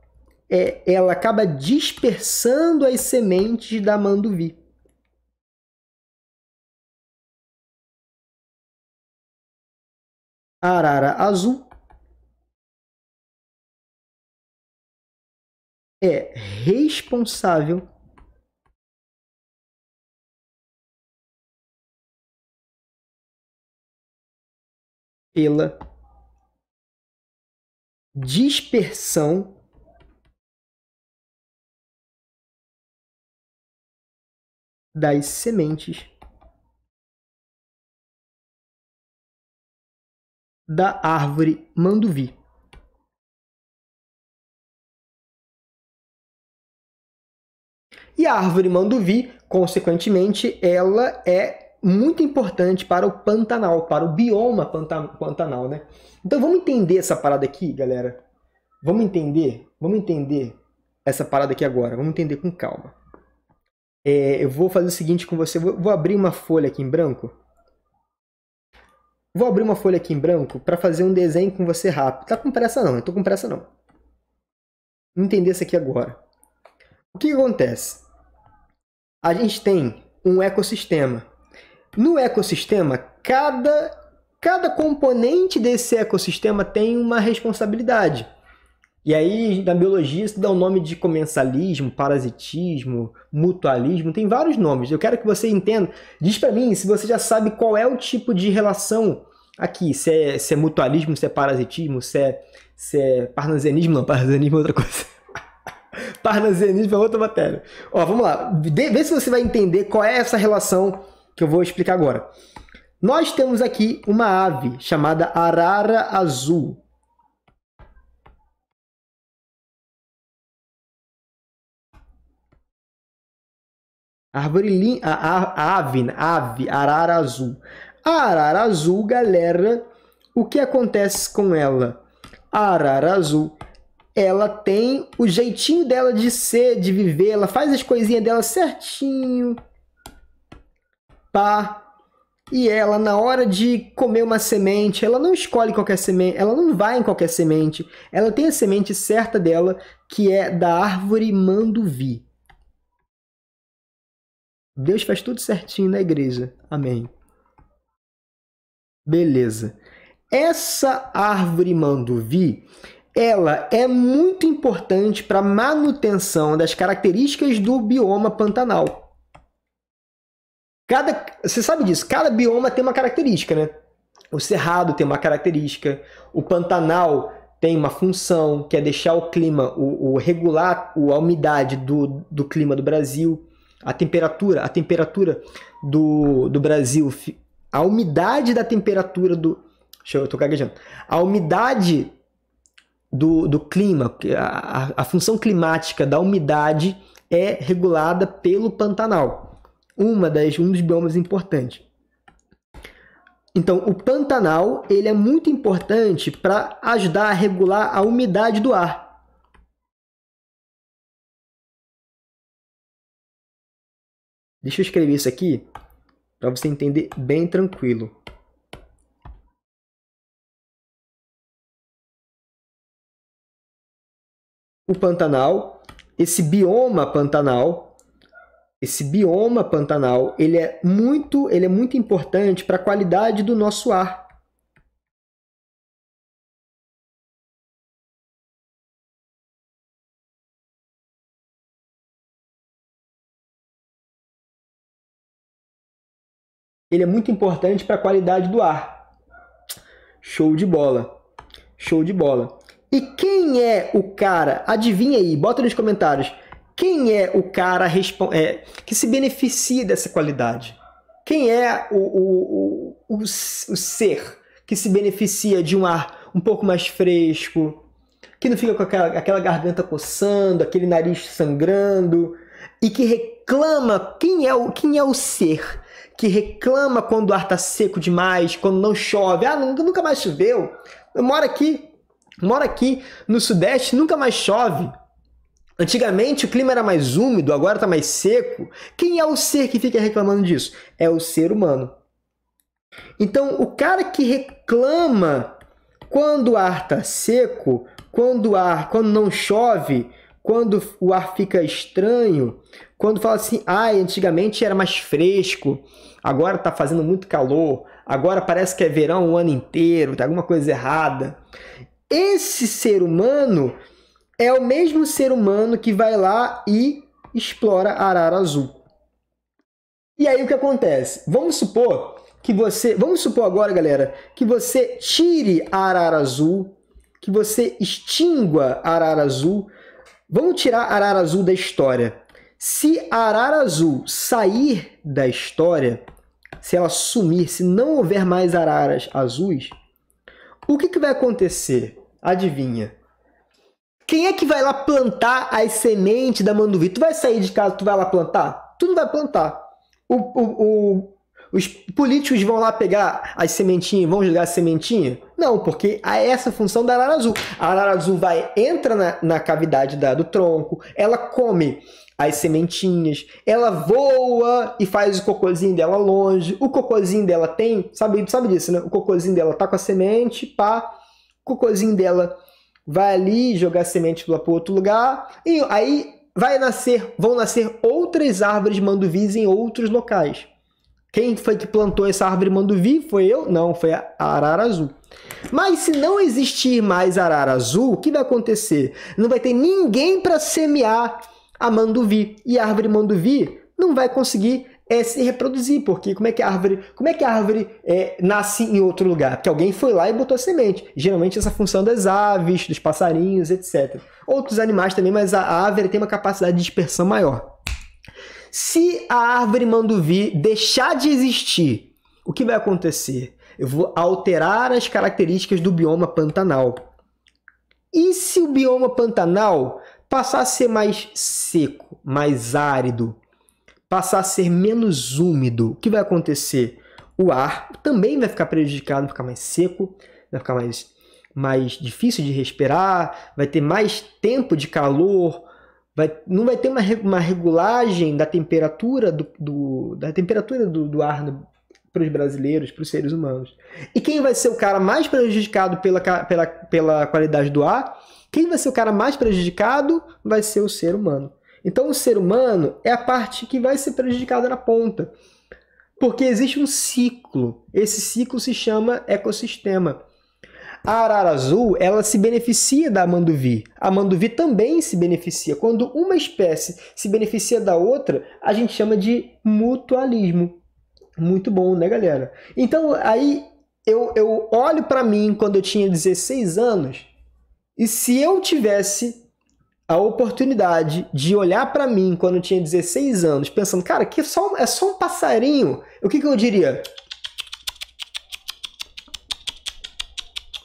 é ela
acaba dispersando as sementes da manduvi. Arara azul é responsável pela dispersão das sementes da árvore manduvi. E a árvore manduvi, consequentemente, ela
é muito importante para o Pantanal, para o bioma Pantanal, né? Então vamos entender essa parada aqui, galera. Vamos entender, vamos entender essa parada aqui agora. Vamos entender com calma. É, eu vou fazer o seguinte com você. Vou, vou abrir uma folha aqui em branco. Vou abrir uma folha aqui em branco para fazer um desenho com você rápido. Tá com pressa não, Estou com pressa não. Entender isso aqui agora. O que, que acontece? A gente tem um ecossistema no ecossistema, cada, cada componente desse ecossistema tem uma responsabilidade. E aí, na biologia, isso dá o nome de comensalismo, parasitismo, mutualismo, tem vários nomes. Eu quero que você entenda. Diz para mim se você já sabe qual é o tipo de relação aqui, se é, se é mutualismo, se é parasitismo, se é, se é parnasianismo, não, parnasianismo é outra coisa. parnasianismo é outra matéria. Ó, vamos lá, vê se você vai entender qual é essa relação que eu vou explicar agora. Nós temos aqui uma ave chamada arara
azul. Árvore a, a, ave, né?
ave, arara azul. A arara azul, galera, o que acontece com ela? A arara azul, ela tem o jeitinho dela de ser, de viver, ela faz as coisinhas dela certinho, pá. E ela, na hora de comer uma semente, ela não escolhe qualquer semente, ela não vai em qualquer semente. Ela tem a semente certa dela, que é da árvore
manduvi. Deus faz tudo certinho na igreja. Amém. Beleza. Essa
árvore manduvi, ela é muito importante para a manutenção das características do bioma pantanal. Cada, você sabe disso, cada bioma tem uma característica, né? O cerrado tem uma característica, o Pantanal tem uma função que é deixar o clima, o, o regular o, a umidade do, do clima do Brasil, a temperatura, a temperatura do, do Brasil, a umidade da temperatura do. Deixa eu, eu tô gaguejando. A umidade do, do clima, a, a função climática da umidade é regulada pelo Pantanal uma das, um dos biomas importantes. Então, o Pantanal ele é muito importante
para ajudar a regular a umidade do ar. Deixa eu escrever isso aqui para você entender bem tranquilo. O Pantanal, esse bioma Pantanal, esse bioma pantanal, ele é
muito,
ele é muito importante para a qualidade do nosso ar. Ele é muito importante para a qualidade do ar. Show de bola.
Show de bola. E quem é o cara? Adivinha aí, bota nos comentários quem é o cara é, que se beneficia dessa qualidade? Quem é o, o, o, o, ser que se beneficia de um ar um pouco mais fresco, que não fica com aquela, aquela garganta coçando, aquele nariz sangrando, e que reclama? Quem é o, quem é o ser que reclama quando o ar está seco demais, quando não chove? Ah, nunca, nunca mais choveu. Eu moro aqui, moro aqui no Sudeste, nunca mais chove. Antigamente o clima era mais úmido, agora está mais seco. Quem é o ser que fica reclamando disso? É o ser humano. Então, o cara que reclama quando o ar está seco, quando o ar, quando não chove, quando o ar fica estranho, quando fala assim, ai, ah, antigamente era mais fresco, agora está fazendo muito calor, agora parece que é verão o ano inteiro, tem tá alguma coisa errada. Esse ser humano é o mesmo ser humano que vai lá e explora a arara azul. E aí o que acontece? Vamos supor que você, vamos supor agora, galera, que você tire a arara azul, que você extingua a arara azul. Vamos tirar a arara azul da história. Se a arara azul sair da história, se ela sumir, se não houver mais araras azuis, o que, que vai acontecer? Adivinha? Quem é que vai lá plantar as sementes da manduvi? Tu vai sair de casa, tu vai lá plantar? Tu não vai plantar. O, o, o, os políticos vão lá pegar as sementinhas, vão jogar a sementinha? Não, porque é essa função da arara azul. A arara azul vai, entra na, na cavidade da, do tronco, ela come as sementinhas, ela voa e faz o cocôzinho dela longe. O cocôzinho dela tem, sabe, sabe disso, né? O cocôzinho dela tá com a semente, pá. O cocôzinho dela vai ali jogar semente para outro lugar, e aí vai nascer, vão nascer outras árvores manduvis em outros locais. Quem foi que plantou essa árvore manduvi? Foi eu? Não, foi a arara azul. Mas se não existir mais arara azul, o que vai acontecer? Não vai ter ninguém para semear a manduvi. E a árvore manduvi não vai conseguir é se reproduzir, porque como é que a árvore, como é que a árvore é, nasce em outro lugar? Porque alguém foi lá e botou a semente. Geralmente essa função das aves, dos passarinhos, etc. Outros animais também, mas a, árvore tem uma capacidade de dispersão maior. Se a árvore manduvi deixar de existir, o que vai acontecer? Eu vou alterar as características do bioma pantanal. E se o bioma pantanal passar a ser mais seco, mais árido, passar a ser menos úmido, o que vai acontecer? O ar também vai ficar prejudicado, vai ficar mais seco, vai ficar mais, mais difícil de respirar, vai ter mais tempo de calor, vai, não vai ter uma, uma regulagem da temperatura do, do da temperatura do, do ar para os brasileiros, para os seres humanos. E quem vai ser o cara mais prejudicado pela, pela, pela qualidade do ar? Quem vai ser o cara mais prejudicado vai ser o ser humano. Então, o ser humano é a parte que vai ser prejudicada na ponta. Porque existe um ciclo. Esse ciclo se chama ecossistema. A arara azul, ela se beneficia da manduvi. A manduvi também se beneficia. Quando uma espécie se beneficia da outra, a gente chama de mutualismo. Muito bom, né, galera? Então, aí eu, eu olho para mim quando eu tinha 16 anos e se eu tivesse a oportunidade de olhar para mim quando eu tinha 16 anos, pensando, cara, que é só, é só um passarinho, o que, que eu diria?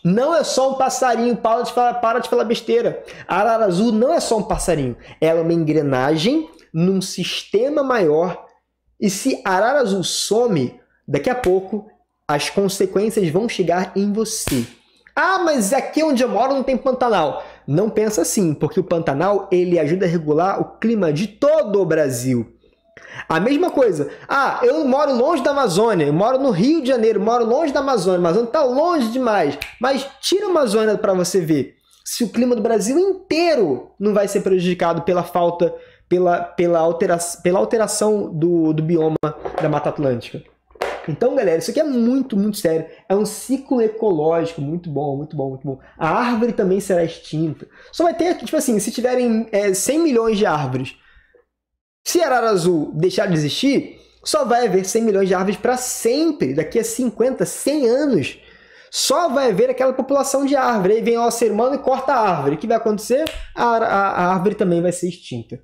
Não é só um passarinho, para de, falar, para de falar besteira. A arara azul não é só um passarinho, ela é uma engrenagem num sistema maior. E se a arara azul some, daqui a pouco as consequências vão chegar em você. Ah, mas aqui onde eu moro não tem Pantanal. Não pensa assim, porque o Pantanal ele ajuda a regular o clima de todo o Brasil. A mesma coisa. Ah, eu moro longe da Amazônia, eu moro no Rio de Janeiro, moro longe da Amazônia, a Amazônia está longe demais. Mas tira a Amazônia para você ver se o clima do Brasil inteiro não vai ser prejudicado pela falta, pela, pela, altera pela alteração do, do bioma da Mata Atlântica. Então, galera, isso aqui é muito, muito sério. É um ciclo ecológico muito bom, muito bom, muito bom. A árvore também será extinta. Só vai ter, tipo assim, se tiverem é, 100 milhões de árvores, se a Arara Azul deixar de existir, só vai haver 100 milhões de árvores para sempre, daqui a 50, 100 anos. Só vai haver aquela população de árvore. Aí vem o ser humano e corta a árvore. O que vai acontecer? A, a, a árvore também vai ser extinta.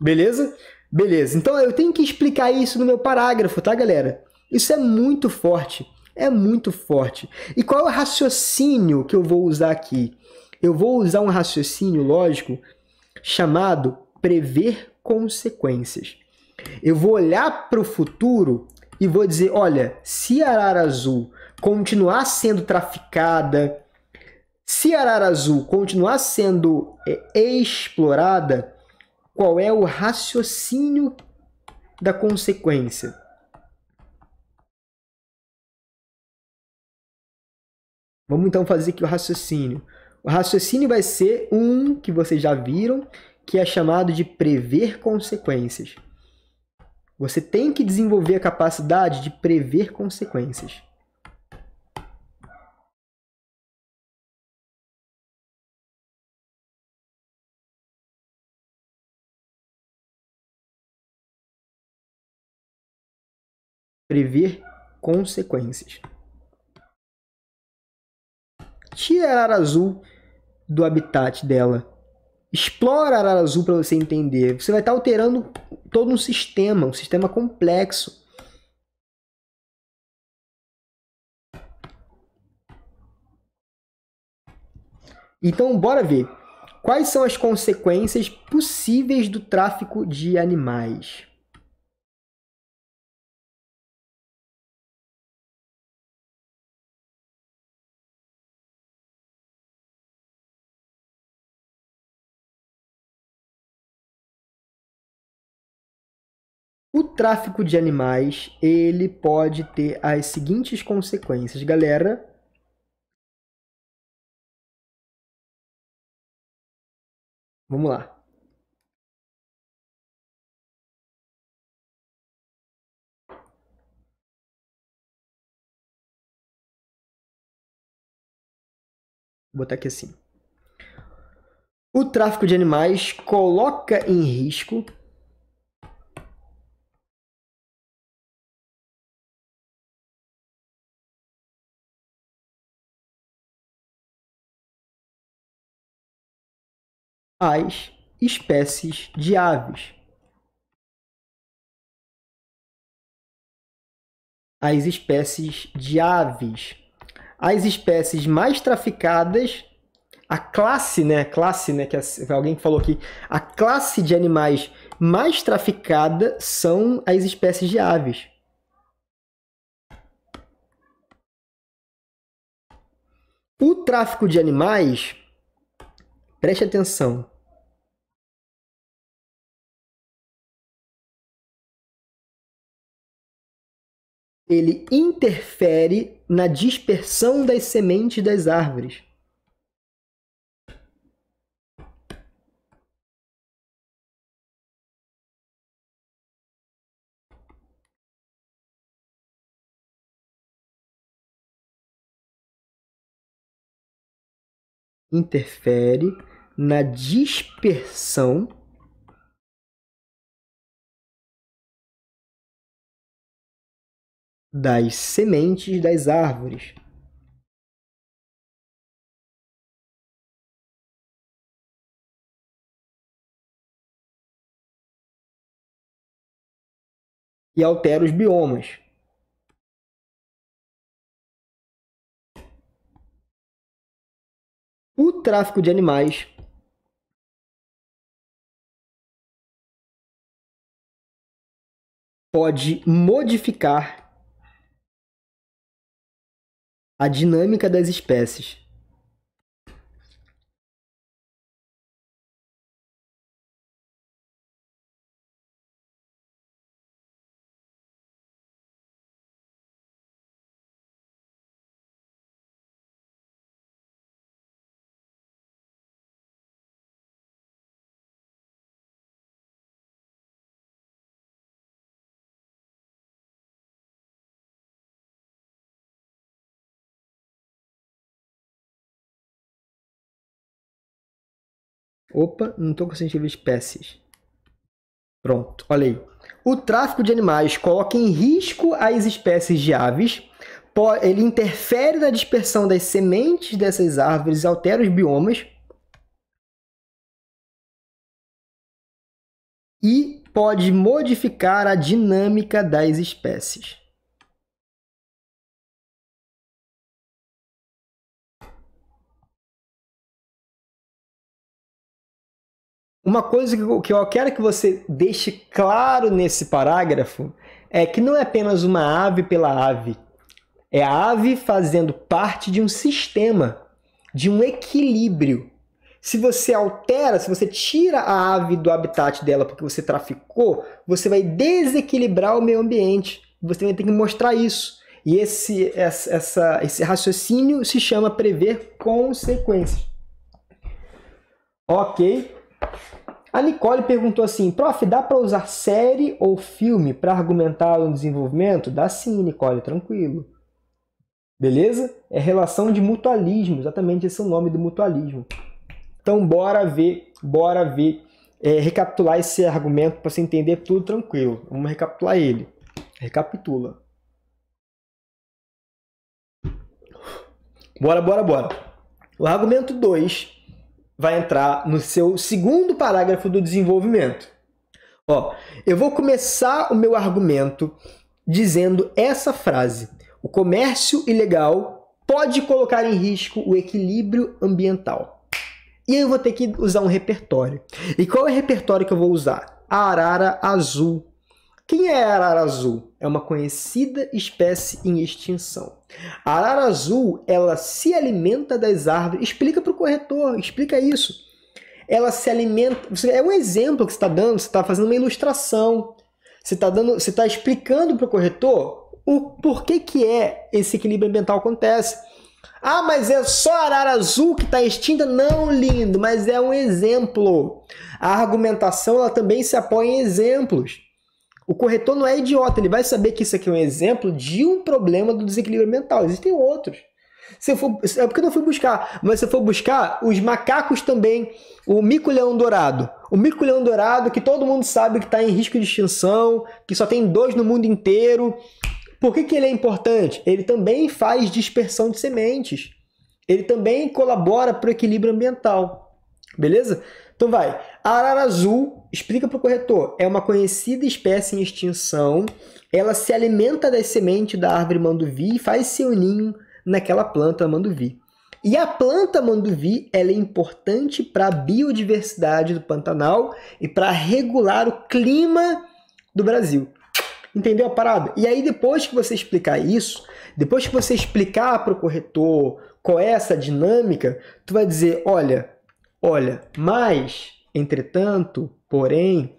Beleza? Beleza. Então eu tenho que explicar isso no meu parágrafo, tá, galera? Isso é muito forte. É muito forte. E qual é o raciocínio que eu vou usar aqui? Eu vou usar um raciocínio lógico chamado prever consequências. Eu vou olhar para o futuro e vou dizer: olha, se a arara azul continuar sendo traficada, se a arara azul continuar sendo é, explorada,
qual é o raciocínio da consequência? Vamos então fazer aqui o raciocínio. O raciocínio vai ser um que vocês já viram, que é chamado de
prever consequências. Você tem que desenvolver a capacidade de
prever consequências. Prever consequências. Tira a
arara azul do habitat dela. Explora a arara azul para você entender.
Você vai estar tá alterando todo um sistema, um sistema complexo. Então, bora ver. Quais são as consequências possíveis do tráfico de animais? tráfico de animais, ele pode ter as seguintes consequências. Galera, Vamos lá. Vou botar aqui assim. O tráfico de animais coloca em risco as espécies de aves. As espécies de aves. As espécies mais traficadas,
a classe, né? Classe, né? É, que alguém falou aqui. A classe de animais mais traficada são as espécies de aves.
O tráfico de animais, preste atenção, ele interfere na dispersão das sementes das árvores. Interfere na dispersão das sementes das árvores. E altera os biomas. O tráfico de animais pode modificar a dinâmica das espécies. Opa, não estou conseguindo espécies. Pronto, olha aí. O tráfico de animais coloca em risco as espécies de aves, ele interfere na dispersão das sementes dessas árvores, altera os biomas e pode modificar a dinâmica das espécies. Uma coisa que eu quero que você deixe claro nesse parágrafo é que não é apenas uma ave
pela ave, é a ave fazendo parte de um sistema, de um equilíbrio. Se você altera, se você tira a ave do habitat dela porque você traficou, você vai desequilibrar o meio ambiente. Você vai ter que mostrar isso. E esse, essa, esse raciocínio se chama prever consequências. Ok. A Nicole perguntou assim: "Prof, dá para usar série ou filme para argumentar no desenvolvimento?" Dá sim, Nicole, tranquilo. Beleza? É relação de mutualismo, exatamente esse é o nome do mutualismo. Então bora ver, bora ver, é, recapitular esse argumento para você entender tudo tranquilo. Vamos recapitular ele. Recapitula. Bora, bora, bora. O argumento 2 vai entrar no seu segundo parágrafo do desenvolvimento. Ó, eu vou começar o meu argumento dizendo essa frase: o comércio ilegal pode colocar em risco o equilíbrio ambiental. E aí eu vou ter que usar um repertório. E qual é o repertório que eu vou usar? A arara azul quem é a arara azul? É uma conhecida espécie em extinção. A arara azul, ela se alimenta das árvores. Explica para o corretor, explica isso. Ela se alimenta. É um exemplo que você está dando, você está fazendo uma ilustração. Você está dando, você está explicando para o corretor o porquê que é esse equilíbrio ambiental acontece. Ah, mas é só a arara azul que está extinta? Não, lindo, mas é um exemplo. A argumentação ela também se apoia em exemplos. O corretor não é idiota, ele vai saber que isso aqui é um exemplo de um problema do desequilíbrio mental. Existem outros. Se for, é porque eu não fui buscar, mas se eu for buscar, os macacos também, o mico-leão dourado. O mico-leão dourado que todo mundo sabe que está em risco de extinção, que só tem dois no mundo inteiro. Por que, que ele é importante? Ele também faz dispersão de sementes. Ele também colabora para o equilíbrio ambiental. Beleza? Então vai. A arara azul, explica para o corretor, é uma conhecida espécie em extinção. Ela se alimenta das sementes da árvore manduvi e faz seu ninho naquela planta manduvi. E a planta manduvi ela é importante para a biodiversidade do Pantanal e para regular o clima do Brasil. Entendeu a parada? E aí, depois que você explicar isso, depois que você explicar para o corretor qual é essa dinâmica, tu vai dizer: olha, Olha, mas, entretanto, porém,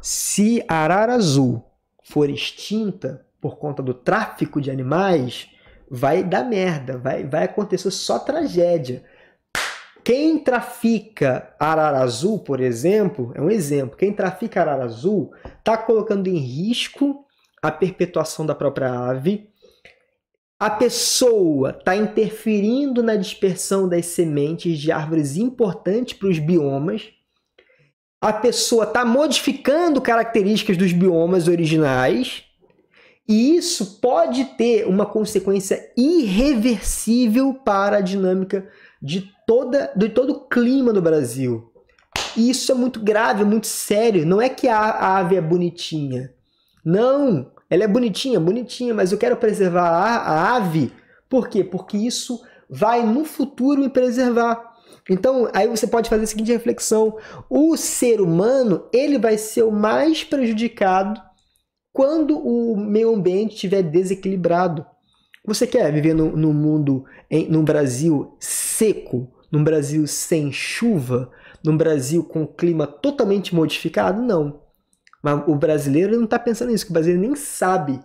se a arara azul for extinta por conta do tráfico de animais, vai dar merda, vai, vai acontecer só tragédia. Quem trafica arara azul, por exemplo, é um exemplo, quem trafica arara azul está colocando em risco a perpetuação da própria ave, a pessoa está interferindo na dispersão das sementes de árvores importantes para os biomas, a pessoa está modificando características dos biomas originais, e isso pode ter uma consequência irreversível para a dinâmica de, toda, de todo o clima no Brasil. E isso é muito grave, é muito sério. Não é que a ave é bonitinha. Não! Ela é bonitinha, bonitinha, mas eu quero preservar a, a ave. Por quê? Porque isso vai no futuro me preservar. Então, aí você pode fazer a seguinte reflexão: o ser humano ele vai ser o mais prejudicado quando o meio ambiente estiver desequilibrado. Você quer viver no, no mundo, em, num Brasil seco, num Brasil sem chuva, num Brasil com clima totalmente modificado? Não. Mas o brasileiro não está pensando nisso, o brasileiro nem sabe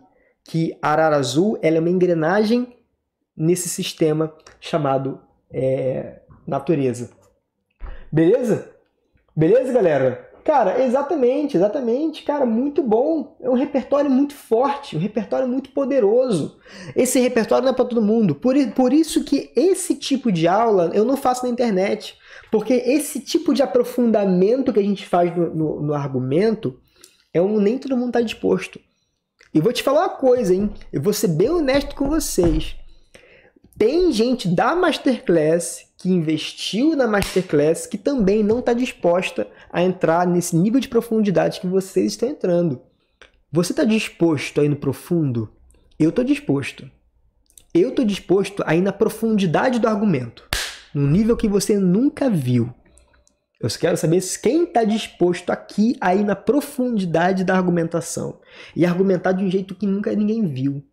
que a arara azul ela é uma engrenagem nesse sistema chamado é, natureza. Beleza? Beleza, galera? Cara, exatamente, exatamente. Cara, muito bom. É um repertório muito forte, um repertório muito poderoso. Esse repertório não é para todo mundo. Por, por isso que esse tipo de aula eu não faço na internet. Porque esse tipo de aprofundamento que a gente faz no, no, no argumento, é um nem todo mundo está disposto. E vou te falar uma coisa, hein? Eu vou ser bem honesto com vocês. Tem gente da Masterclass que investiu na Masterclass que também não está disposta a entrar nesse nível de profundidade que vocês estão entrando. Você está disposto a ir no profundo? Eu estou disposto. Eu estou disposto a ir na profundidade do argumento, num nível que você nunca viu. Eu quero saber quem está disposto aqui aí na profundidade da argumentação e argumentar de um jeito que nunca ninguém viu,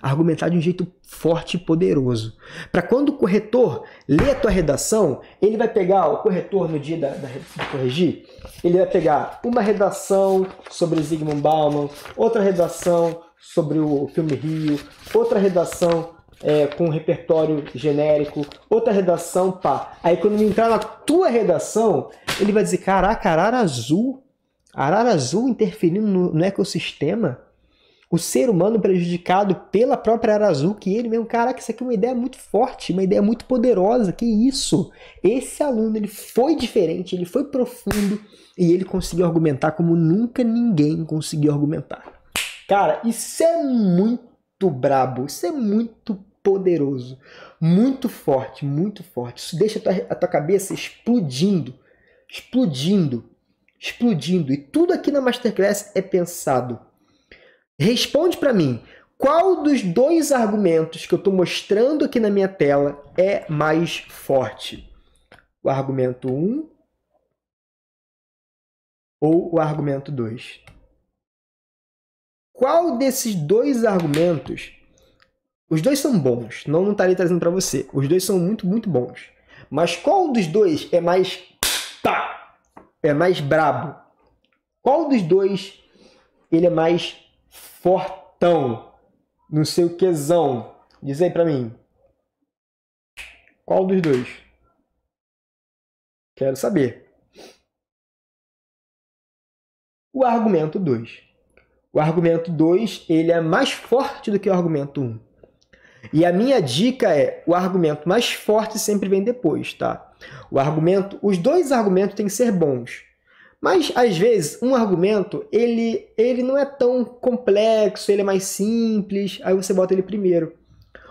argumentar de um jeito forte e poderoso, para quando o corretor lê a tua redação, ele vai pegar o corretor no dia da, da de corrigir, ele vai pegar uma redação sobre Zygmunt Bauman, outra redação sobre o filme Rio, outra redação é, com um repertório genérico, outra redação, pá. Aí quando ele entrar na tua redação, ele vai dizer: caraca, arara azul. Arara azul interferindo no, no ecossistema. O ser humano prejudicado pela própria arara azul, que ele mesmo, caraca, isso aqui é uma ideia muito forte, uma ideia muito poderosa, que isso? Esse aluno, ele foi diferente, ele foi profundo e ele conseguiu argumentar como nunca ninguém conseguiu argumentar. Cara, isso é muito brabo, isso é muito poderoso, muito forte, muito forte. Isso deixa a tua, a tua cabeça explodindo, explodindo, explodindo. E tudo aqui na Masterclass é pensado. Responde para mim, qual dos dois argumentos que eu estou mostrando aqui na minha tela é mais forte?
O argumento 1 um, ou o argumento 2? Qual desses dois argumentos?
Os dois são bons, não estarei tá trazendo para você. Os dois são muito, muito bons. Mas qual dos dois é mais pá? É mais brabo? Qual dos dois ele é mais fortão? Não sei
o quezão. Diz aí para mim. Qual dos dois? Quero saber. O argumento 2. O argumento 2, ele é mais forte do que o argumento
1. Um. E a minha dica é, o argumento mais forte sempre vem depois, tá? O argumento, os dois argumentos têm que ser bons. Mas às vezes um argumento, ele ele não é tão complexo, ele é mais simples, aí você bota ele primeiro.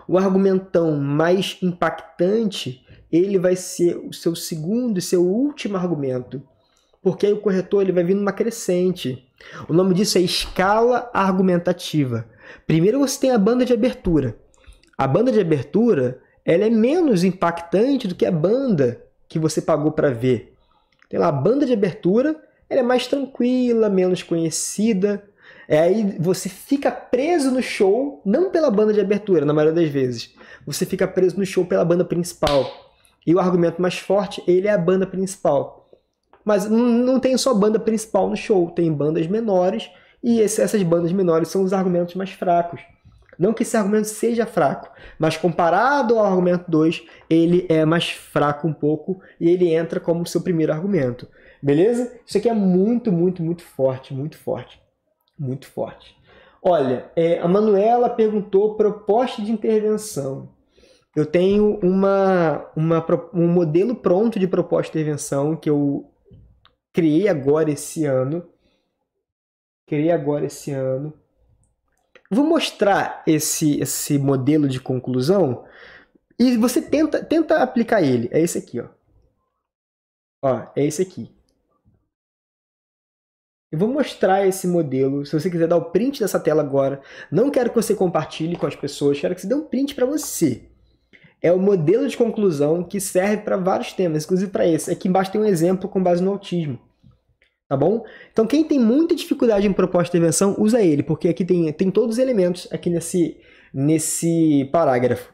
O argumentão mais impactante, ele vai ser o seu segundo e seu último argumento. Porque aí o corretor ele vai vir numa crescente. O nome disso é escala argumentativa. Primeiro você tem a banda de abertura. A banda de abertura ela é menos impactante do que a banda que você pagou para ver. Tem então, lá, a banda de abertura ela é mais tranquila, menos conhecida. É aí você fica preso no show, não pela banda de abertura, na maioria das vezes. Você fica preso no show pela banda principal. E o argumento mais forte, ele é a banda principal. Mas não tem só banda principal no show, tem bandas menores, e esse, essas bandas menores são os argumentos mais fracos. Não que esse argumento seja fraco, mas comparado ao argumento 2, ele é mais fraco um pouco e ele entra como seu primeiro argumento. Beleza? Isso aqui é muito, muito, muito forte, muito forte, muito forte. Olha, é, a Manuela perguntou proposta de intervenção. Eu tenho uma, uma, um modelo pronto de proposta de intervenção que eu criei agora esse ano. Criei agora esse ano. Vou mostrar esse, esse modelo de conclusão e você tenta, tenta aplicar ele. É esse aqui, ó. Ó, é esse aqui. Eu vou mostrar esse modelo. Se você quiser dar o print dessa tela agora, não quero que você compartilhe com as pessoas, quero que você dê um print para você é o modelo de conclusão que serve para vários temas, inclusive para esse. Aqui embaixo tem um exemplo com base no autismo. Tá bom? Então, quem tem muita dificuldade em proposta de invenção, usa ele, porque aqui tem, tem todos os elementos aqui nesse, nesse parágrafo.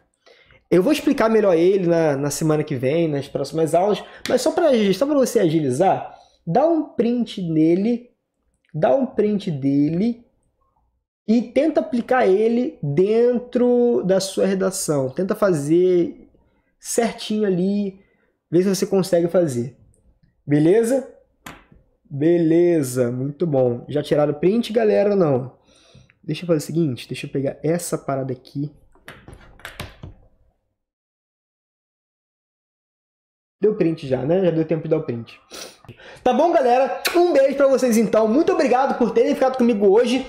Eu vou explicar melhor ele na, na semana que vem, nas próximas aulas, mas só para só você agilizar, dá um print nele, dá um print dele e tenta aplicar ele dentro da sua redação. Tenta fazer certinho ali, vê se você consegue fazer. Beleza? Beleza, muito bom. Já tiraram print, galera, não? Deixa eu fazer o seguinte, deixa eu pegar essa parada
aqui. Deu print já, né? Já deu tempo de dar o print. Tá bom, galera? Um beijo pra vocês, então.
Muito obrigado por terem ficado comigo hoje.